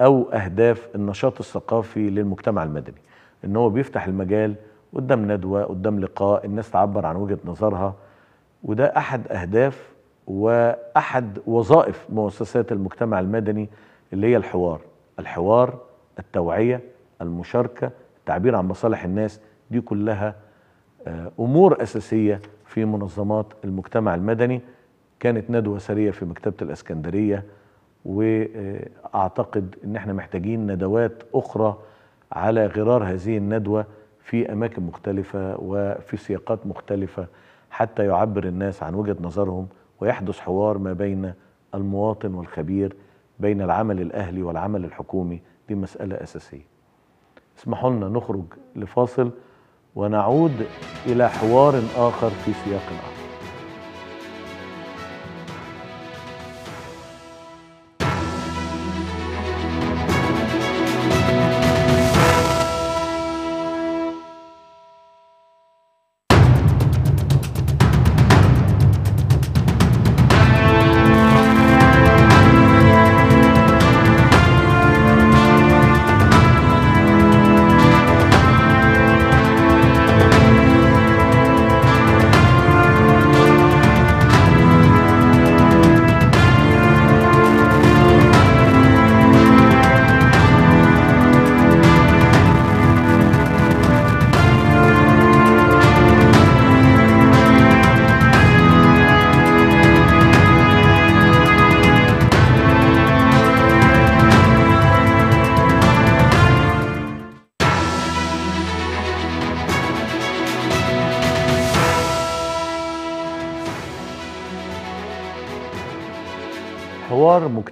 Speaker 1: او اهداف النشاط الثقافي للمجتمع المدني ان هو بيفتح المجال قدام ندوه قدام لقاء الناس تعبر عن وجهه نظرها وده احد اهداف واحد وظائف مؤسسات المجتمع المدني اللي هي الحوار الحوار التوعية المشاركة التعبير عن مصالح الناس دي كلها آه، أمور أساسية في منظمات المجتمع المدني كانت ندوة سرية في مكتبة الأسكندرية وأعتقد أن احنا محتاجين ندوات أخرى على غرار هذه الندوة في أماكن مختلفة وفي سياقات مختلفة حتى يعبر الناس عن وجهة نظرهم ويحدث حوار ما بين المواطن والخبير بين العمل الأهلي والعمل الحكومي دي مسألة أساسية اسمحوا لنا نخرج لفاصل ونعود إلى حوار آخر في سياق آخر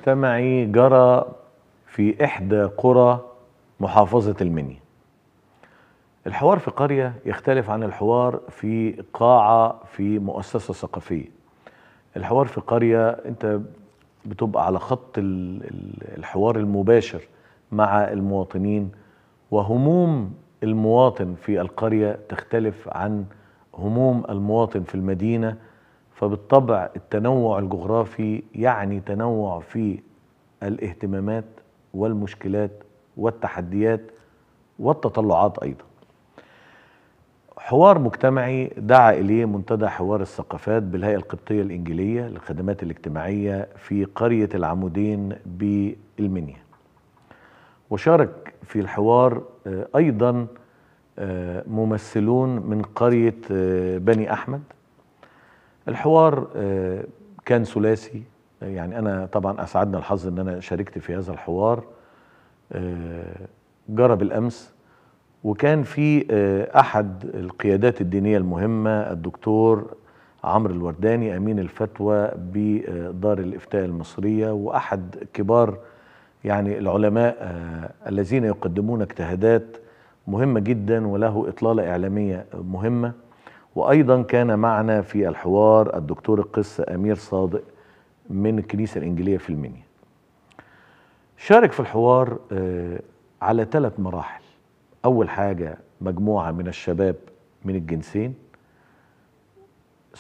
Speaker 1: مجتمعي جرى في إحدى قرى محافظة المنيا الحوار في قرية يختلف عن الحوار في قاعة في مؤسسة ثقافية الحوار في قرية أنت بتبقى على خط الحوار المباشر مع المواطنين وهموم المواطن في القرية تختلف عن هموم المواطن في المدينة فبالطبع التنوع الجغرافي يعني تنوع في الاهتمامات والمشكلات والتحديات والتطلعات ايضا حوار مجتمعي دعا اليه منتدى حوار الثقافات بالهيئه القبطيه الانجيليه للخدمات الاجتماعيه في قريه العمودين بالمنيا وشارك في الحوار آه، ايضا آه، ممثلون من قريه آه، بني احمد الحوار آه، كان ثلاثي يعني انا طبعا اسعدنا الحظ ان انا شاركت في هذا الحوار آه، جرى بالامس وكان في آه، احد القيادات الدينيه المهمه الدكتور عمرو الورداني امين الفتوى بدار الافتاء المصريه واحد كبار يعني العلماء الذين يقدمون اجتهادات مهمه جدا وله اطلاله اعلاميه مهمه وايضا كان معنا في الحوار الدكتور القس امير صادق من الكنيسه الانجيليه في المنيا شارك في الحوار آه، على ثلاث مراحل اول حاجه مجموعه من الشباب من الجنسين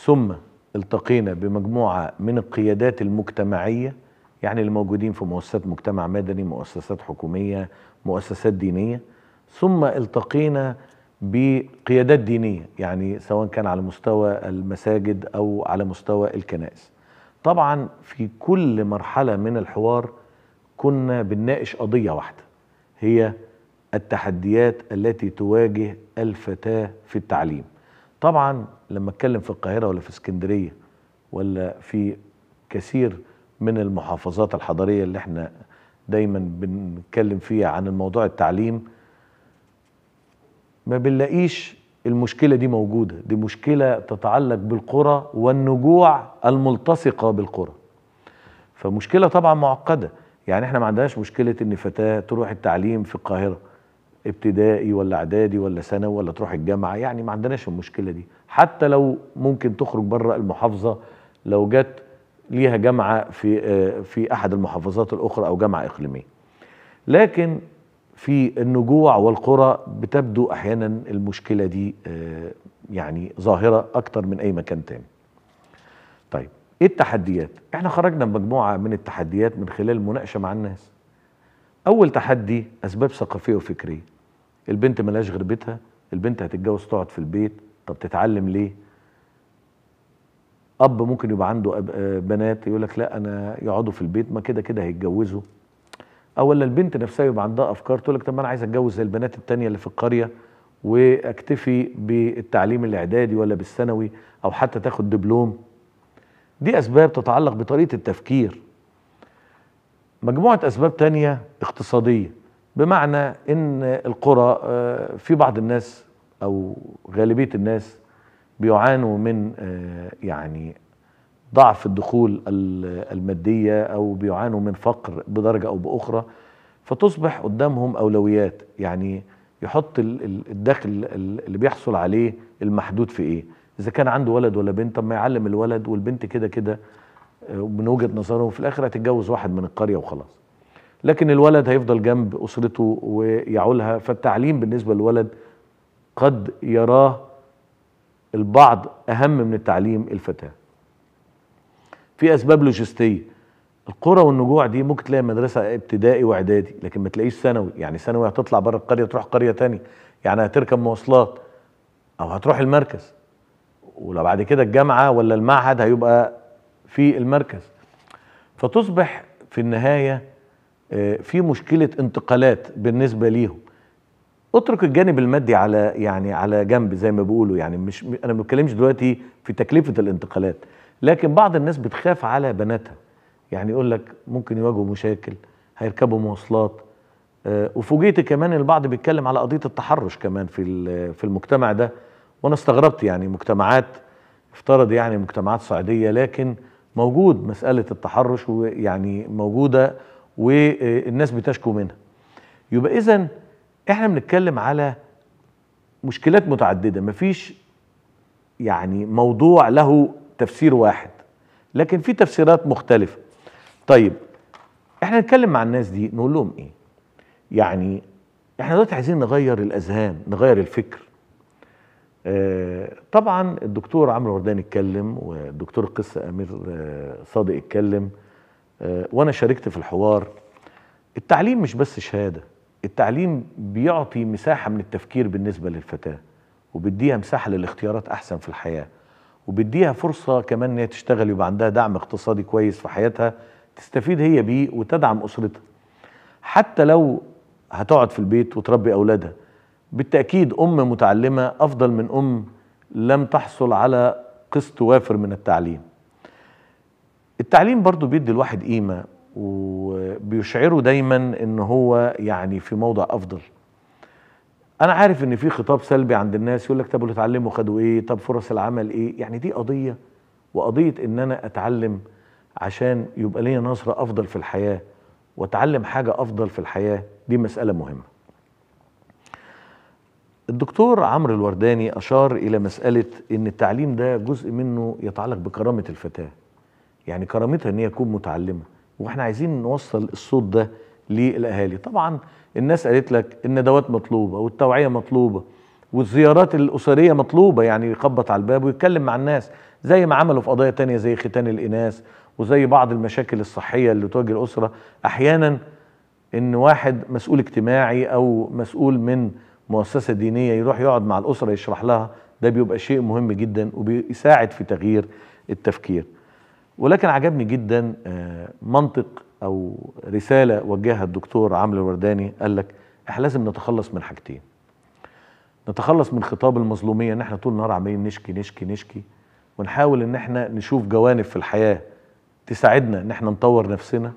Speaker 1: ثم التقينا بمجموعه من القيادات المجتمعيه يعني الموجودين في مؤسسات مجتمع مدني مؤسسات حكوميه مؤسسات دينيه ثم التقينا بقيادات دينية يعني سواء كان على مستوى المساجد أو على مستوى الكنائس طبعا في كل مرحلة من الحوار كنا بنناقش قضية واحدة هي التحديات التي تواجه الفتاة في التعليم طبعا لما اتكلم في القاهرة ولا في اسكندرية ولا في كثير من المحافظات الحضرية اللي احنا دايما بنتكلم فيها عن الموضوع التعليم ما بنلاقيش المشكلة دي موجودة دي مشكلة تتعلق بالقرى والنجوع الملتصقة بالقرى فمشكلة طبعا معقدة يعني احنا ما عندناش مشكلة ان فتاة تروح التعليم في القاهرة ابتدائي ولا اعدادي ولا ثانوي ولا تروح الجامعة يعني ما عندناش المشكلة دي حتى لو ممكن تخرج بره المحافظة لو جت ليها جامعة في آه، في احد المحافظات الاخرى او جامعة اقليمية لكن في النجوع والقرى بتبدو احيانا المشكله دي آه، يعني ظاهره اكتر من اي مكان تاني طيب ايه التحديات احنا خرجنا بمجموعه من التحديات من خلال مناقشه مع الناس اول تحدي اسباب ثقافيه وفكريه البنت ملهاش غير بيتها البنت هتتجوز تقعد في البيت طب تتعلم ليه اب ممكن يبقى عنده آه، بنات يقول لك لا انا يقعدوا في البيت ما كده كده هيتجوزوا اولا البنت نفسها يبقى عندها افكار تقول لك طب انا عايز اتجوز زي البنات التانية اللي في القريه واكتفي بالتعليم الاعدادي ولا بالثانوي او حتى تاخد دبلوم دي اسباب تتعلق بطريقه التفكير مجموعه اسباب تانية اقتصاديه بمعنى ان القرى آه، في بعض الناس او غالبيه الناس بيعانوا من آه، يعني ضعف الدخول المادية أو بيعانوا من فقر بدرجة أو بأخرى فتصبح قدامهم أولويات يعني يحط الدخل اللي بيحصل عليه المحدود في إيه إذا كان عنده ولد ولا بنت طب ما يعلم الولد والبنت كده كده آه، من وجهة نظرهم في الآخر هتتجوز واحد من القرية وخلاص لكن الولد هيفضل جنب أسرته ويعولها فالتعليم بالنسبة للولد قد يراه البعض أهم من التعليم الفتاة في اسباب لوجستيه القرى والنجوع دي ممكن تلاقي مدرسه ابتدائي واعدادي لكن ما تلاقيش ثانوي يعني ثانوي هتطلع بره القريه تروح قريه تانية يعني هتركب مواصلات او هتروح المركز ولو بعد كده الجامعه ولا المعهد هيبقى في المركز فتصبح في النهايه آه، في مشكله انتقالات بالنسبه ليهم اترك الجانب المادي على يعني على جنب زي ما بيقولوا يعني مش انا ما بتكلمش دلوقتي في تكلفه الانتقالات لكن بعض الناس بتخاف على بناتها يعني يقول لك ممكن يواجهوا مشاكل هيركبوا مواصلات آه، وفوجئت كمان البعض بيتكلم على قضيه التحرش كمان في في المجتمع ده وانا استغربت يعني مجتمعات افترض يعني مجتمعات صعيديه لكن موجود مساله التحرش ويعني موجوده والناس بتشكو منها يبقى اذا احنا بنتكلم على مشكلات متعدده مفيش يعني موضوع له تفسير واحد لكن في تفسيرات مختلفة طيب احنا نتكلم مع الناس دي نقول لهم ايه يعني احنا دلوقتي عايزين نغير الاذهان نغير الفكر آه طبعا الدكتور عمرو وردان اتكلم والدكتور القصة امير آه، صادق اتكلم آه وانا شاركت في الحوار التعليم مش بس شهادة التعليم بيعطي مساحة من التفكير بالنسبة للفتاة وبيديها مساحة للاختيارات أحسن في الحياة وبديها فرصة كمان ان هي تشتغل يبقى عندها دعم اقتصادي كويس في حياتها تستفيد هي بيه وتدعم أسرتها حتى لو هتقعد في البيت وتربي أولادها بالتأكيد أم متعلمة أفضل من أم لم تحصل على قسط وافر من التعليم التعليم برضو بيدي الواحد قيمة وبيشعره دايما ان هو يعني في موضع أفضل انا عارف ان في خطاب سلبي عند الناس يقول لك طب اللي اتعلموا خدوا ايه طب فرص العمل ايه يعني دي قضيه وقضيه ان انا اتعلم عشان يبقى ليا نظره افضل في الحياه واتعلم حاجه افضل في الحياه دي مساله مهمه الدكتور عمرو الورداني اشار الى مساله ان التعليم ده جزء منه يتعلق بكرامه الفتاه يعني كرامتها ان هي تكون متعلمه واحنا عايزين نوصل الصوت ده للاهالي طبعا الناس قالت لك الندوات مطلوبه والتوعيه مطلوبه والزيارات الاسريه مطلوبه يعني يخبط على الباب ويتكلم مع الناس زي ما عملوا في قضايا تانية زي ختان الاناث وزي بعض المشاكل الصحيه اللي تواجه الاسره احيانا ان واحد مسؤول اجتماعي او مسؤول من مؤسسه دينيه يروح يقعد مع الاسره يشرح لها ده بيبقى شيء مهم جدا وبيساعد في تغيير التفكير ولكن عجبني جدا آه، منطق او رساله وجهها الدكتور عمرو الورداني قال لك احنا لازم نتخلص من حاجتين نتخلص من خطاب المظلوميه ان احنا طول النهار عمالين نشكي نشكي نشكي ونحاول ان احنا نشوف جوانب في الحياه تساعدنا ان احنا نطور نفسنا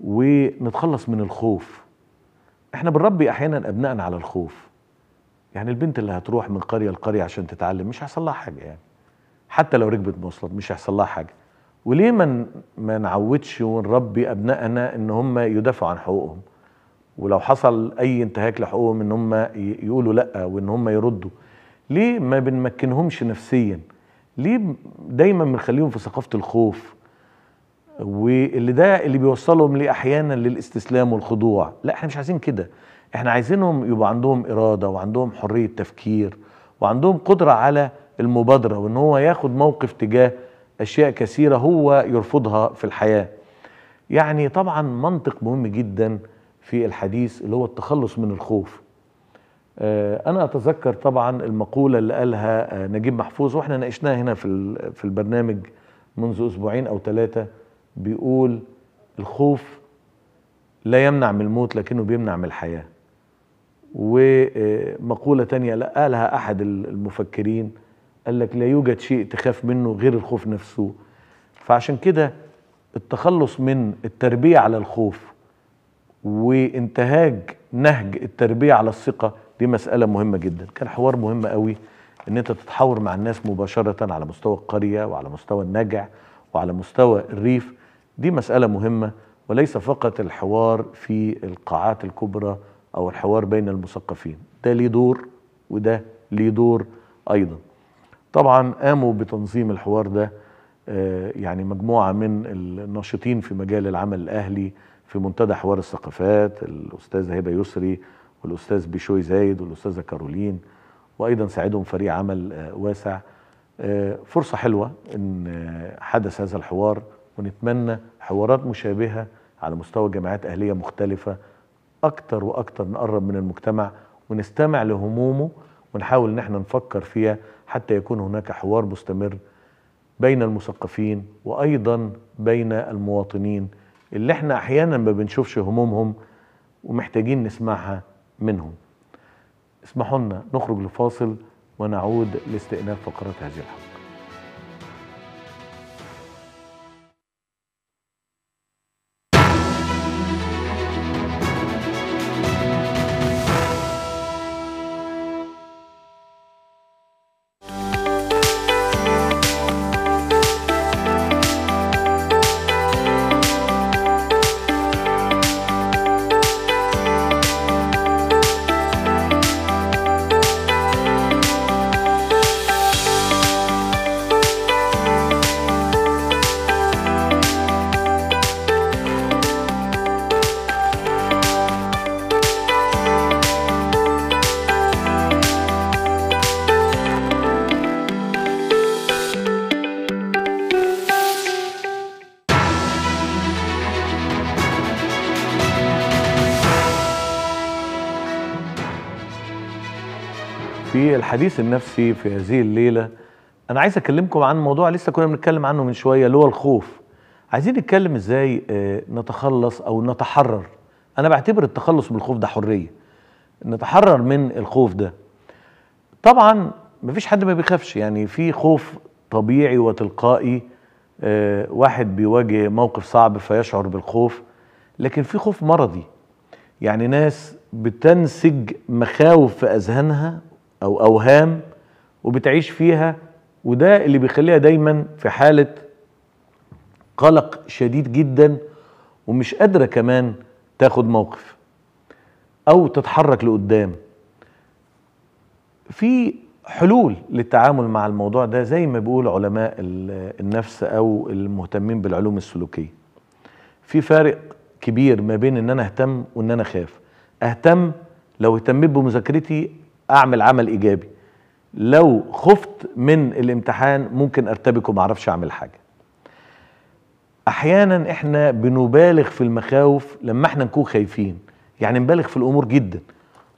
Speaker 1: ونتخلص من الخوف احنا بنربي احيانا ابنائنا على الخوف يعني البنت اللي هتروح من قريه لقريه عشان تتعلم مش هيحصل لها حاجه يعني حتى لو ركبت مواصلات مش هيحصل لها حاجه وليه ما ما نعودش ونربي ابنائنا ان هم يدافعوا عن حقوقهم ولو حصل اي انتهاك لحقوقهم ان هم يقولوا لا وان هم يردوا ليه ما بنمكنهمش نفسيا ليه دايما بنخليهم في ثقافه الخوف واللي ده اللي بيوصلهم ليه احيانا للاستسلام والخضوع لا احنا مش عايزين كده احنا عايزينهم يبقى عندهم اراده وعندهم حريه تفكير وعندهم قدره على المبادره وان هو ياخد موقف تجاه أشياء كثيرة هو يرفضها في الحياة يعني طبعا منطق مهم جدا في الحديث اللي هو التخلص من الخوف آه، أنا أتذكر طبعا المقولة اللي قالها آه، نجيب محفوظ وإحنا ناقشناها هنا في في البرنامج منذ أسبوعين أو ثلاثة بيقول الخوف لا يمنع من الموت لكنه بيمنع من الحياة ومقولة تانية قالها أحد المفكرين قال لك لا يوجد شيء تخاف منه غير الخوف نفسه فعشان كده التخلص من التربية على الخوف وانتهاج نهج التربية على الثقة دي مسألة مهمة جدا كان حوار مهم قوي ان انت تتحاور مع الناس مباشرة على مستوى القرية وعلى مستوى النجع وعلى مستوى الريف دي مسألة مهمة وليس فقط الحوار في القاعات الكبرى او الحوار بين المثقفين ده ليه دور وده ليه دور ايضا طبعا قاموا بتنظيم الحوار ده آه، يعني مجموعة من الناشطين في مجال العمل الأهلي في منتدى حوار الثقافات الأستاذة هبة يسري والأستاذ بيشوي زايد والأستاذة كارولين وأيضا ساعدهم فريق عمل آه، واسع آه، فرصة حلوة أن حدث هذا الحوار ونتمنى حوارات مشابهة على مستوى جامعات أهلية مختلفة أكتر وأكتر نقرب من المجتمع ونستمع لهمومه ونحاول ان احنا نفكر فيها حتى يكون هناك حوار مستمر بين المثقفين وايضا بين المواطنين اللي احنا احيانا ما بنشوفش همومهم ومحتاجين نسمعها منهم اسمحوا لنا نخرج لفاصل ونعود لاستئناف فقرات هذه الحلقه الحديث النفسي في هذه الليلة أنا عايز أكلمكم عن موضوع لسه كنا بنتكلم عنه من شوية اللي هو الخوف عايزين نتكلم إزاي آه، نتخلص أو نتحرر أنا بعتبر التخلص من الخوف ده حرية نتحرر من الخوف ده طبعا مفيش حد ما بيخافش يعني في خوف طبيعي وتلقائي آه، واحد بيواجه موقف صعب فيشعر بالخوف لكن في خوف مرضي يعني ناس بتنسج مخاوف في اذهانها او اوهام وبتعيش فيها وده اللي بيخليها دايما في حاله قلق شديد جدا ومش قادره كمان تاخد موقف او تتحرك لقدام في حلول للتعامل مع الموضوع ده زي ما بيقول علماء النفس او المهتمين بالعلوم السلوكيه في فارق كبير ما بين ان انا اهتم وان انا اخاف اهتم لو اهتميت بمذاكرتي اعمل عمل ايجابي لو خفت من الامتحان ممكن ارتبك وما اعرفش اعمل حاجه احيانا احنا بنبالغ في المخاوف لما احنا نكون خايفين يعني نبالغ في الامور جدا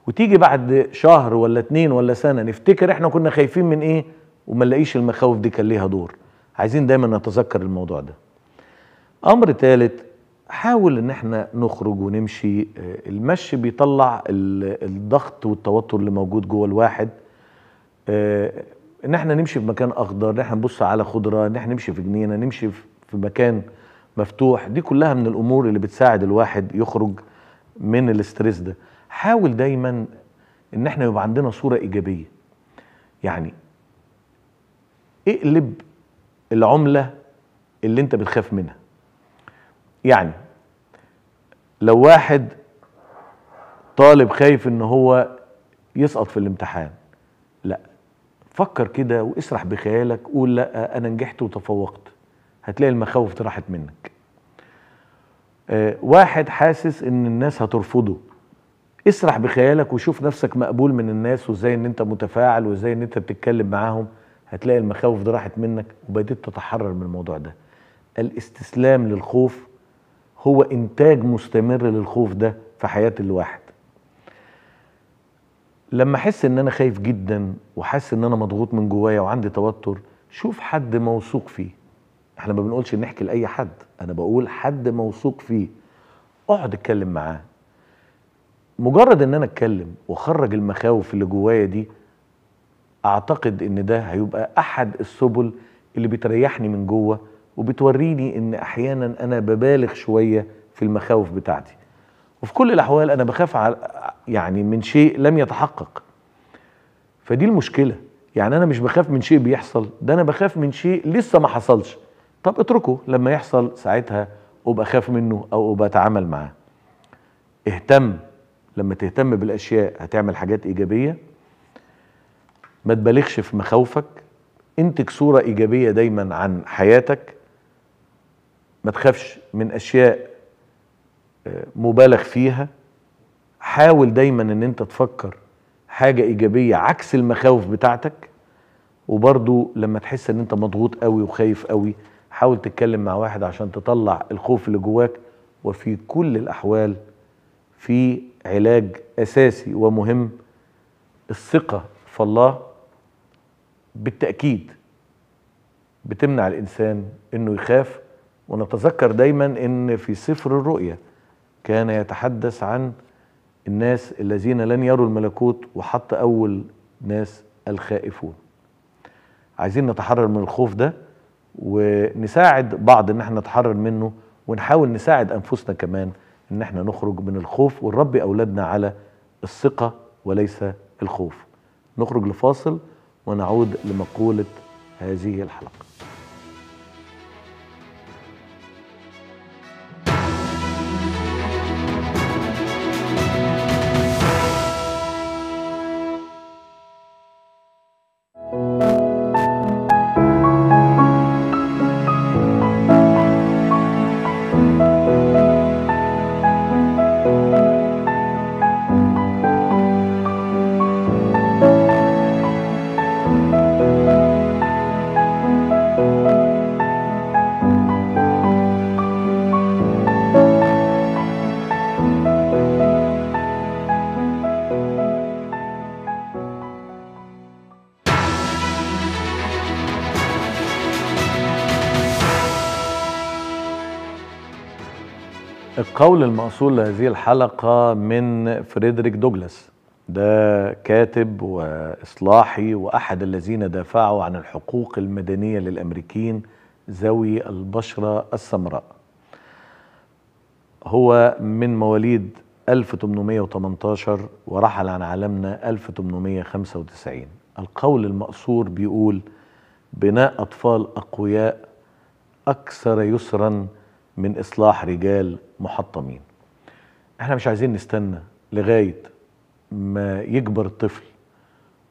Speaker 1: وتيجي بعد شهر ولا اتنين ولا سنه نفتكر احنا كنا خايفين من ايه وما نلاقيش المخاوف دي كان ليها دور عايزين دايما نتذكر الموضوع ده امر ثالث حاول ان احنا نخرج ونمشي آه، المشي بيطلع الضغط والتوتر اللي موجود جوه الواحد آه، ان احنا نمشي في مكان اخضر ان احنا نبص على خضره ان احنا نمشي في جنينه نمشي في مكان مفتوح دي كلها من الامور اللي بتساعد الواحد يخرج من الاسترس ده حاول دايما ان احنا يبقى عندنا صوره ايجابيه يعني اقلب العمله اللي انت بتخاف منها يعني لو واحد طالب خايف ان هو يسقط في الامتحان لا فكر كده واسرح بخيالك قول لا انا نجحت وتفوقت هتلاقي المخاوف راحت منك آه، واحد حاسس ان الناس هترفضه اسرح بخيالك وشوف نفسك مقبول من الناس وازاي ان انت متفاعل وازاي ان انت بتتكلم معاهم هتلاقي المخاوف دي راحت منك وبديت تتحرر من الموضوع ده الاستسلام للخوف هو انتاج مستمر للخوف ده في حياه الواحد لما احس ان انا خايف جدا وحاسس ان انا مضغوط من جوايا وعندي توتر شوف حد موثوق فيه احنا ما بنقولش نحكي لاي حد انا بقول حد موثوق فيه اقعد اتكلم معاه مجرد ان انا اتكلم واخرج المخاوف اللي جوايا دي اعتقد ان ده هيبقى احد السبل اللي بتريحني من جوه وبتوريني ان احيانا انا ببالغ شويه في المخاوف بتاعتي وفي كل الاحوال انا بخاف على يعني من شيء لم يتحقق فدي المشكله يعني انا مش بخاف من شيء بيحصل ده انا بخاف من شيء لسه ما حصلش طب اتركه لما يحصل ساعتها ابقى منه او ابقى اتعامل معاه اهتم لما تهتم بالاشياء هتعمل حاجات ايجابيه ما تبالغش في مخاوفك انتج صوره ايجابيه دايما عن حياتك ما تخافش من اشياء آه، مبالغ فيها حاول دايما ان انت تفكر حاجة ايجابية عكس المخاوف بتاعتك وبرضو لما تحس ان انت مضغوط قوي وخايف قوي حاول تتكلم مع واحد عشان تطلع الخوف اللي جواك وفي كل الاحوال في علاج اساسي ومهم الثقة في الله بالتأكيد بتمنع الإنسان إنه يخاف ونتذكر دايما ان في سفر الرؤيا كان يتحدث عن الناس الذين لن يروا الملكوت وحط اول ناس الخائفون عايزين نتحرر من الخوف ده ونساعد بعض ان احنا نتحرر منه ونحاول نساعد انفسنا كمان ان احنا نخرج من الخوف ونربي اولادنا على الثقه وليس الخوف نخرج لفاصل ونعود لمقوله هذه الحلقه القول المأصول لهذه الحلقة من فريدريك دوجلاس ده كاتب وإصلاحي وأحد الذين دافعوا عن الحقوق المدنية للأمريكيين ذوي البشرة السمراء هو من مواليد 1818 ورحل عن عالمنا 1895 القول المأثور بيقول بناء أطفال أقوياء أكثر يسراً من اصلاح رجال محطمين احنا مش عايزين نستنى لغايه ما يكبر الطفل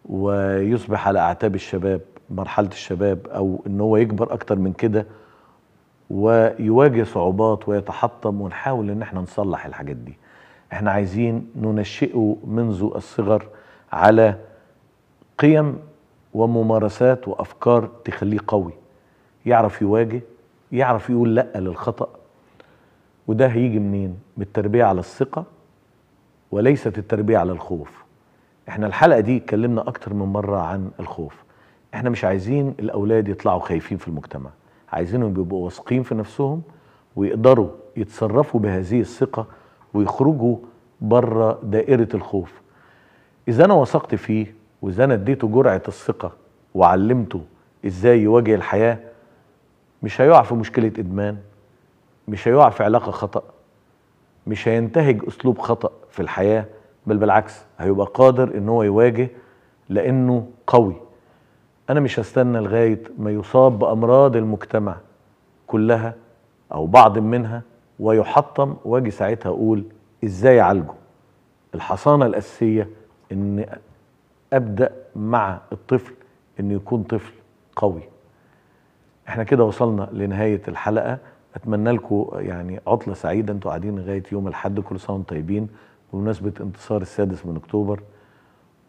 Speaker 1: ويصبح على اعتاب الشباب مرحله الشباب او ان هو يكبر اكتر من كده ويواجه صعوبات ويتحطم ونحاول ان احنا نصلح الحاجات دي احنا عايزين ننشئه منذ الصغر على قيم وممارسات وافكار تخليه قوي يعرف يواجه يعرف يقول لا للخطأ وده هيجي منين؟ من التربية على الثقة وليست التربية على الخوف احنا الحلقة دي اتكلمنا اكتر من مرة عن الخوف احنا مش عايزين الاولاد يطلعوا خايفين في المجتمع عايزينهم يبقوا واثقين في نفسهم ويقدروا يتصرفوا بهذه الثقة ويخرجوا بره دائرة الخوف إذا أنا وثقت فيه وإذا أنا اديته جرعة الثقة وعلمته إزاي يواجه الحياة مش هيقع في مشكلة إدمان مش هيقع في علاقه خطا مش هينتهج اسلوب خطا في الحياه بل بالعكس هيبقى قادر ان هو يواجه لانه قوي انا مش هستنى لغايه ما يصاب بامراض المجتمع كلها او بعض منها ويحطم واجي ساعتها اقول ازاي اعالجه الحصانه الاساسيه ان ابدا مع الطفل انه يكون طفل قوي احنا كده وصلنا لنهايه الحلقه اتمنى لكم يعني عطله سعيده انتوا قاعدين لغايه يوم الاحد كل سنه وانتم طيبين بمناسبه انتصار السادس من اكتوبر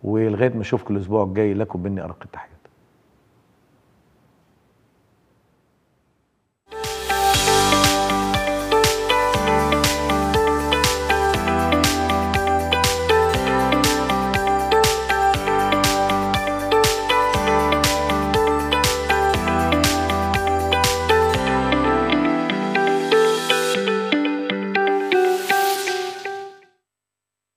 Speaker 1: ولغايه ما اشوفكم الاسبوع الجاي لكم مني ارق التحيه